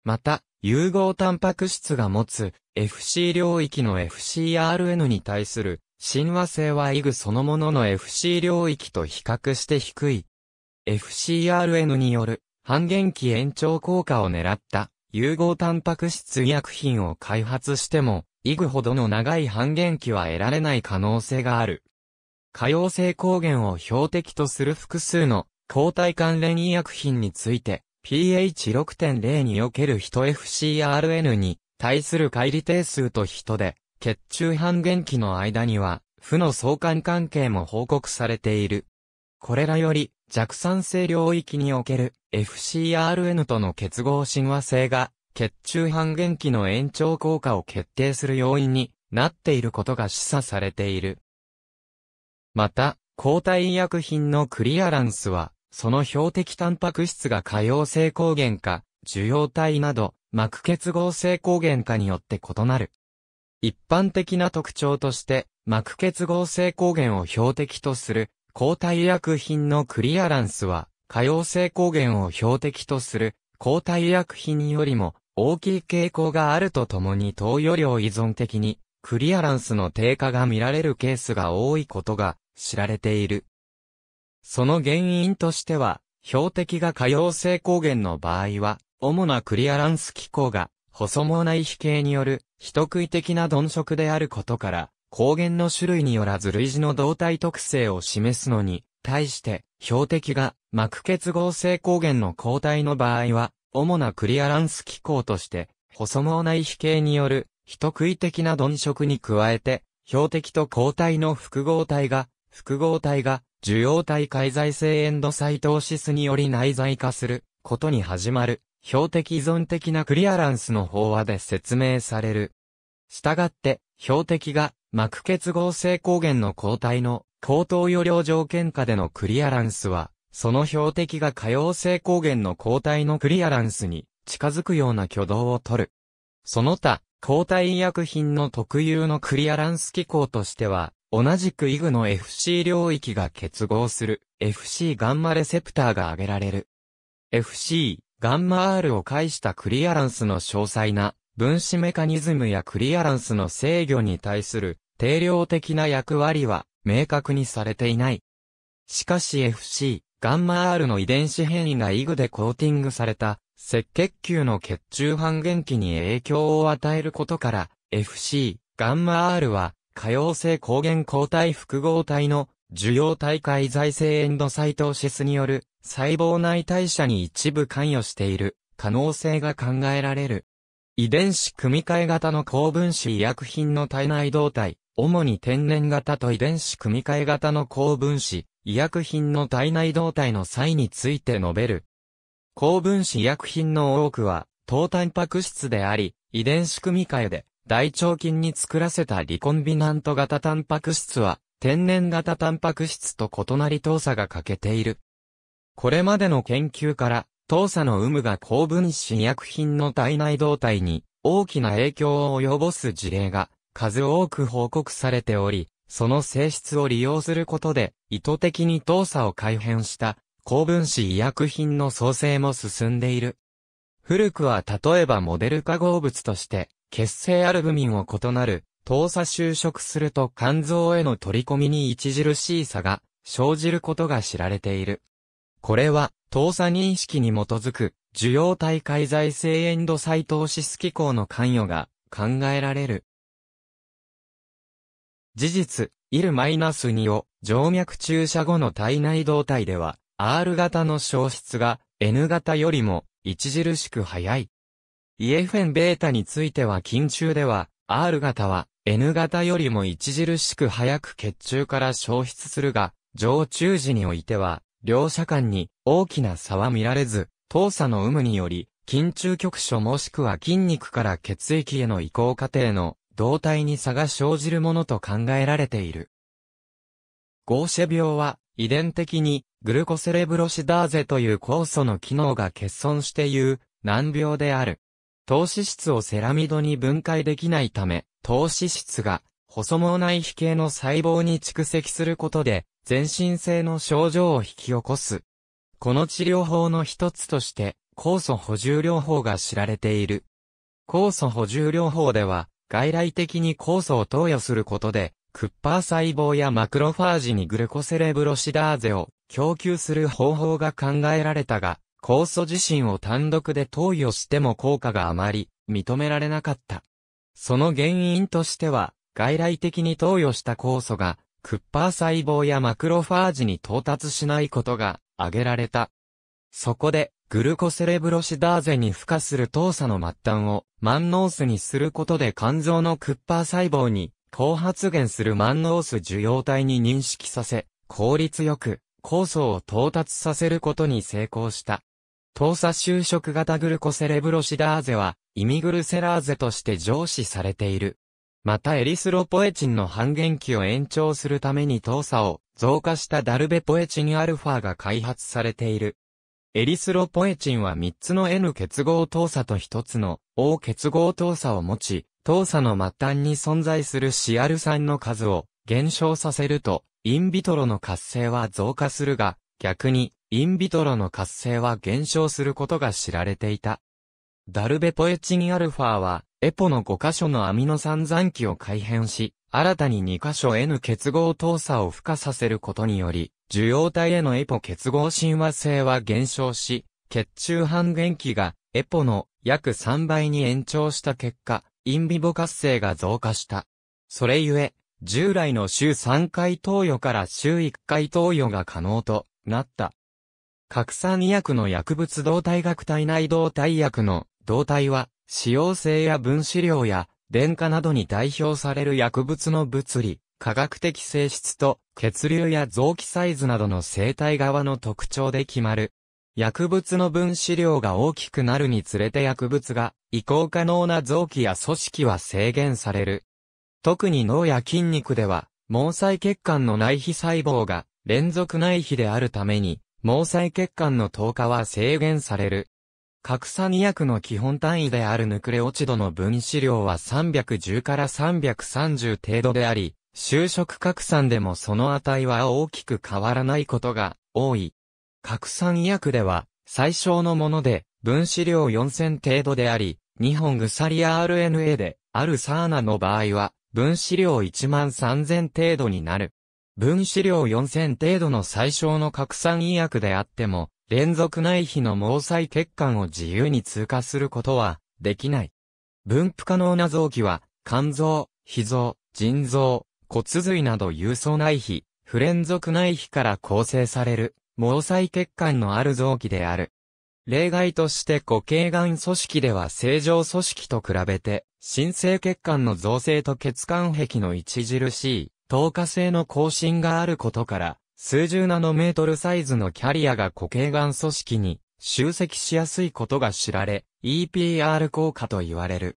また、融合タンパク質が持つ FC 領域の FCRN に対する親和性はイグそのものの FC 領域と比較して低い。FCRN による半減期延長効果を狙った融合タンパク質医薬品を開発してもイグほどの長い半減期は得られない可能性がある。可用性抗原を標的とする複数の抗体関連医薬品について、pH6.0 における人 FCRN に対する乖離定数と人で、血中半減期の間には、負の相関関係も報告されている。これらより、弱酸性領域における FCRN との結合親和性が血中半減期の延長効果を決定する要因になっていることが示唆されている。また、抗体医薬品のクリアランスは、その標的タンパク質が可用性抗原化、受容体など、膜結合性抗原化によって異なる。一般的な特徴として、膜結合性抗原を標的とする抗体医薬品のクリアランスは、可用性抗原を標的とする抗体医薬品よりも大きい傾向があるとともに投与量依存的にクリアランスの低下が見られるケースが多いことが知られている。その原因としては、標的が可用性抗原の場合は、主なクリアランス機構が、細毛内皮系による、人食い的な鈍色であることから、抗原の種類によらず類似の動体特性を示すのに、対して、標的が、膜結合性抗原の抗体の場合は、主なクリアランス機構として、細毛内皮形による、人食い的な鈍色に加えて、標的と抗体の複合体が、複合体が、受容体介在性エンドサイトーシスにより内在化することに始まる、標的依存的なクリアランスの法話で説明される。したがって、標的が膜結合性抗原の抗体の高等余量条件下でのクリアランスは、その標的が可用性抗原の抗体のクリアランスに近づくような挙動をとる。その他、抗体医薬品の特有のクリアランス機構としては、同じくイグの FC 領域が結合する FC ガンマレセプターが挙げられる。FC ガンマ R を介したクリアランスの詳細な分子メカニズムやクリアランスの制御に対する定量的な役割は明確にされていない。しかし FC ガンマ R の遺伝子変異がイグでコーティングされた、赤血球の血中半減期に影響を与えることから、FC、ガンマ R は、可用性抗原抗体複合体の受容体外在性エンドサイトシスによる細胞内代謝に一部関与している可能性が考えられる。遺伝子組み換え型の高分子医薬品の体内動態、主に天然型と遺伝子組み換え型の高分子、医薬品の体内動態の際について述べる。高分子医薬品の多くは、糖タンパク質であり、遺伝子組み換えで、大腸菌に作らせたリコンビナント型タンパク質は、天然型タンパク質と異なり糖鎖が欠けている。これまでの研究から、糖鎖の有無が高分子医薬品の体内動態に大きな影響を及ぼす事例が数多く報告されており、その性質を利用することで、意図的に動作を改変した、高分子医薬品の創生も進んでいる。古くは例えばモデル化合物として、血清アルブミンを異なる、糖鎖就職すると肝臓への取り込みに著しい差が生じることが知られている。これは、糖鎖認識に基づく、受容体介在性エンドサイトーシス機構の関与が考えられる。事実、ナス2を静脈注射後の体内動態では、R 型の消失が N 型よりも著しく早い。イエフェンベータについては筋中では、R 型は N 型よりも著しく早く血中から消失するが、常駐時においては、両者間に大きな差は見られず、当作の有無により、筋中局所もしくは筋肉から血液への移行過程の動体に差が生じるものと考えられている。ゴーシェ病は、遺伝的に、グルコセレブロシダーゼという酵素の機能が欠損していう、難病である。糖脂質をセラミドに分解できないため、糖脂質が、細毛内皮系の細胞に蓄積することで、全身性の症状を引き起こす。この治療法の一つとして、酵素補充療法が知られている。酵素補充療法では、外来的に酵素を投与することで、クッパー細胞やマクロファージにグルコセレブロシダーゼを供給する方法が考えられたが、酵素自身を単独で投与しても効果があまり認められなかった。その原因としては、外来的に投与した酵素が、クッパー細胞やマクロファージに到達しないことが挙げられた。そこで、グルコセレブロシダーゼに付加する糖鎖の末端をマンノースにすることで肝臓のクッパー細胞に高発現するマンノース受容体に認識させ、効率よく酵素を到達させることに成功した。糖鎖就職型グルコセレブロシダーゼは、イミグルセラーゼとして上司されている。またエリスロポエチンの半減期を延長するために糖鎖を増加したダルベポエチンアルファが開発されている。エリスロポエチンは3つの N 結合糖鎖と1つの O 結合糖鎖を持ち、糖鎖の末端に存在するシアル酸の数を減少させると、インビトロの活性は増加するが、逆に、インビトロの活性は減少することが知られていた。ダルベポエチンアルファは、エポの5箇所のアミノ酸残機を改変し、新たに2箇所 N 結合糖鎖を付加させることにより、受容体へのエポ結合親和性は減少し、血中半減期がエポの約3倍に延長した結果、インビボ活性が増加した。それゆえ、従来の週3回投与から週1回投与が可能となった。核酸医薬の薬物動体学体内動体薬の動体は、使用性や分子量や、電化などに代表される薬物の物理、科学的性質と血流や臓器サイズなどの生体側の特徴で決まる。薬物の分子量が大きくなるにつれて薬物が移行可能な臓器や組織は制限される。特に脳や筋肉では、毛細血管の内皮細胞が連続内皮であるために、毛細血管の透過は制限される。核酸薬の基本単位であるヌクレオチドの分子量は310から330程度であり、就職拡散でもその値は大きく変わらないことが多い。拡散医薬では最小のもので分子量4000程度であり、日本鎖 RNA であるサーナの場合は分子量1万3000程度になる。分子量4000程度の最小の拡散医薬であっても、連続内皮の毛細血管を自由に通過することはできない。分布可能な臓器は、肝臓、脾臓、腎臓、骨髄など有層内皮、不連続内皮から構成される、毛細血管のある臓器である。例外として固形ん組織では正常組織と比べて、新生血管の造成と血管壁の著しい、透過性の更新があることから、数十ナノメートルサイズのキャリアが固形ん組織に集積しやすいことが知られ、EPR 効果と言われる。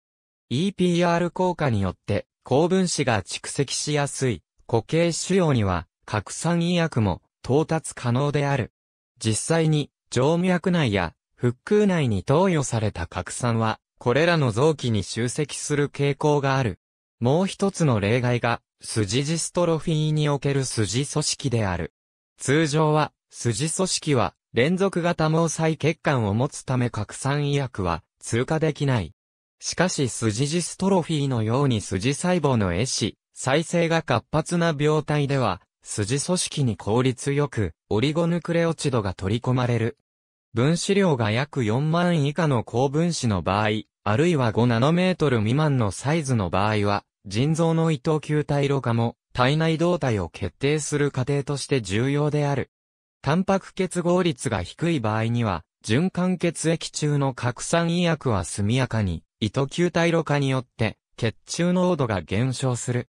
EPR 効果によって、高分子が蓄積しやすい固形腫瘍には核酸医薬も到達可能である。実際に静脈内や腹腔内に投与された核酸はこれらの臓器に集積する傾向がある。もう一つの例外が筋ジストロフィーにおける筋組織である。通常は筋組織は連続型毛細血管を持つため核酸医薬は通過できない。しかし筋ジストロフィーのように筋細胞の壊死、再生が活発な病態では、筋組織に効率よく、オリゴヌクレオチドが取り込まれる。分子量が約4万以下の高分子の場合、あるいは5ナノメートル未満のサイズの場合は、腎臓の異等球体ろ化も、体内動態を決定する過程として重要である。タンパク結合率が低い場合には、循環血液中の拡散医薬は速やかに糸球体露化によって、血中濃度が減少する。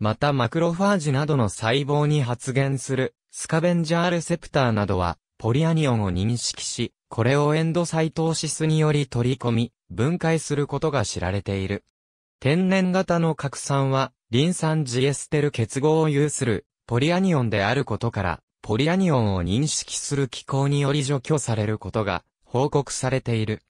またマクロファージなどの細胞に発現するスカベンジャーレセプターなどはポリアニオンを認識し、これをエンドサイトーシスにより取り込み、分解することが知られている。天然型の核酸は、リン酸ジエステル結合を有するポリアニオンであることから、ポリアニオンを認識する機構により除去されることが報告されている。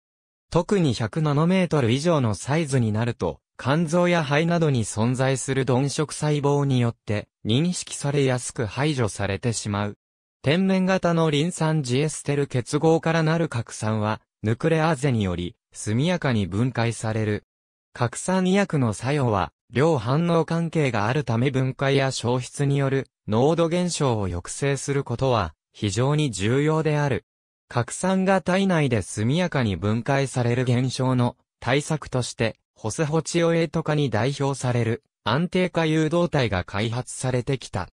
特に100ナノメートル以上のサイズになると、肝臓や肺などに存在する鈍色細胞によって認識されやすく排除されてしまう。天面型のリン酸ジエステル結合からなる核酸は、ヌクレアーゼにより、速やかに分解される。核酸医薬の作用は、両反応関係があるため分解や消失による濃度減少を抑制することは非常に重要である。核酸が体内で速やかに分解される現象の対策として、ホスホチオエイト化に代表される安定化誘導体が開発されてきた。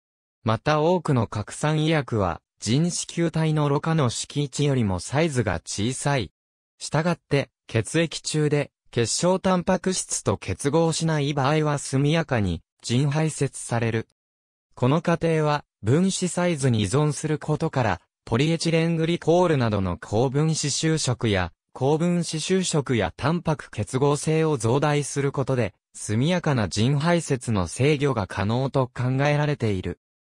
また多くの核酸医薬は、人子球体のろ過の敷地よりもサイズが小さい。したがって、血液中で結晶タンパク質と結合しない場合は速やかに人排泄される。この過程は分子サイズに依存することからポリエチレングリコールなどの高分子収職や、高分子収職やタンパク結合性を増大することで、速やかな腎排泄の制御が可能と考えられている。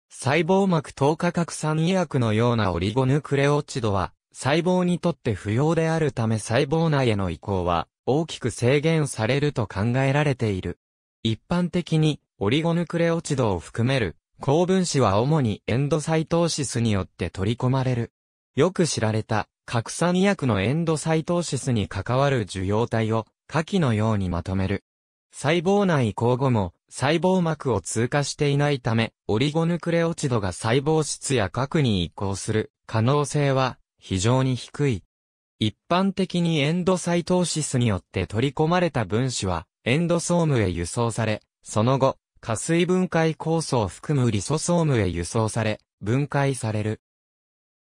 細胞膜透化核酸医薬のようなオリゴヌクレオチドは、細胞にとって不要であるため細胞内への移行は、大きく制限されると考えられている。一般的に、オリゴヌクレオチドを含める、高分子は主にエンドサイトーシスによって取り込まれる。よく知られた、核酸医薬のエンドサイトーシスに関わる受容体を、下記のようにまとめる。細胞内移行後も、細胞膜を通過していないため、オリゴヌクレオチドが細胞質や核に移行する可能性は非常に低い。一般的にエンドサイトーシスによって取り込まれた分子は、エンドソームへ輸送され、その後、加水分解酵素を含むリソソームへ輸送され、分解される。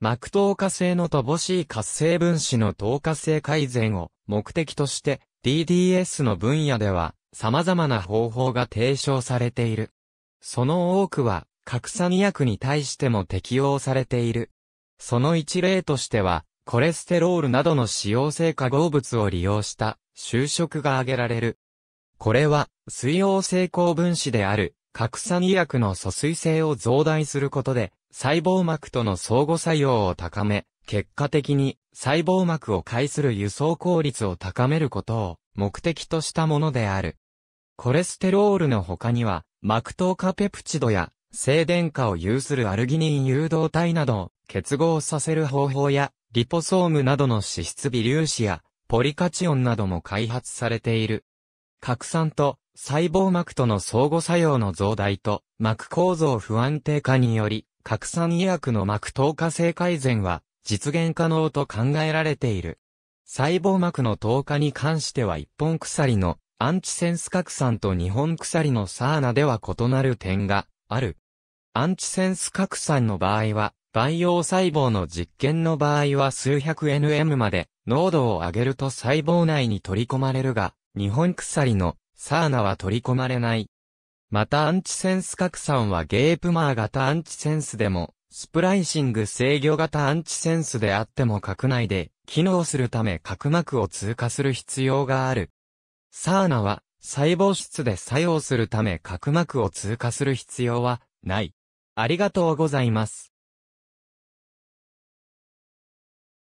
膜透過性の乏しい活性分子の透過性改善を目的として DDS の分野では様々な方法が提唱されている。その多くは核酸薬に対しても適用されている。その一例としては、コレステロールなどの使用性化合物を利用した就職が挙げられる。これは、水溶性高分子である、核酸医薬の疎水性を増大することで、細胞膜との相互作用を高め、結果的に細胞膜を介する輸送効率を高めることを目的としたものである。コレステロールの他には、膜糖化ペプチドや、静電化を有するアルギニン誘導体などを結合させる方法や、リポソームなどの脂質微粒子や、ポリカチオンなども開発されている。拡散と細胞膜との相互作用の増大と膜構造不安定化により、拡散医薬の膜透過性改善は実現可能と考えられている。細胞膜の透過に関しては一本鎖のアンチセンス拡散と二本鎖のサーナでは異なる点がある。アンチセンス拡散の場合は、培養細胞の実験の場合は数百 nm まで濃度を上げると細胞内に取り込まれるが、日本鎖のサーナは取り込まれない。またアンチセンス拡散はゲープマー型アンチセンスでも、スプライシング制御型アンチセンスであっても核内で機能するため核膜を通過する必要がある。サーナは細胞質で作用するため核膜を通過する必要はない。ありがとうございます。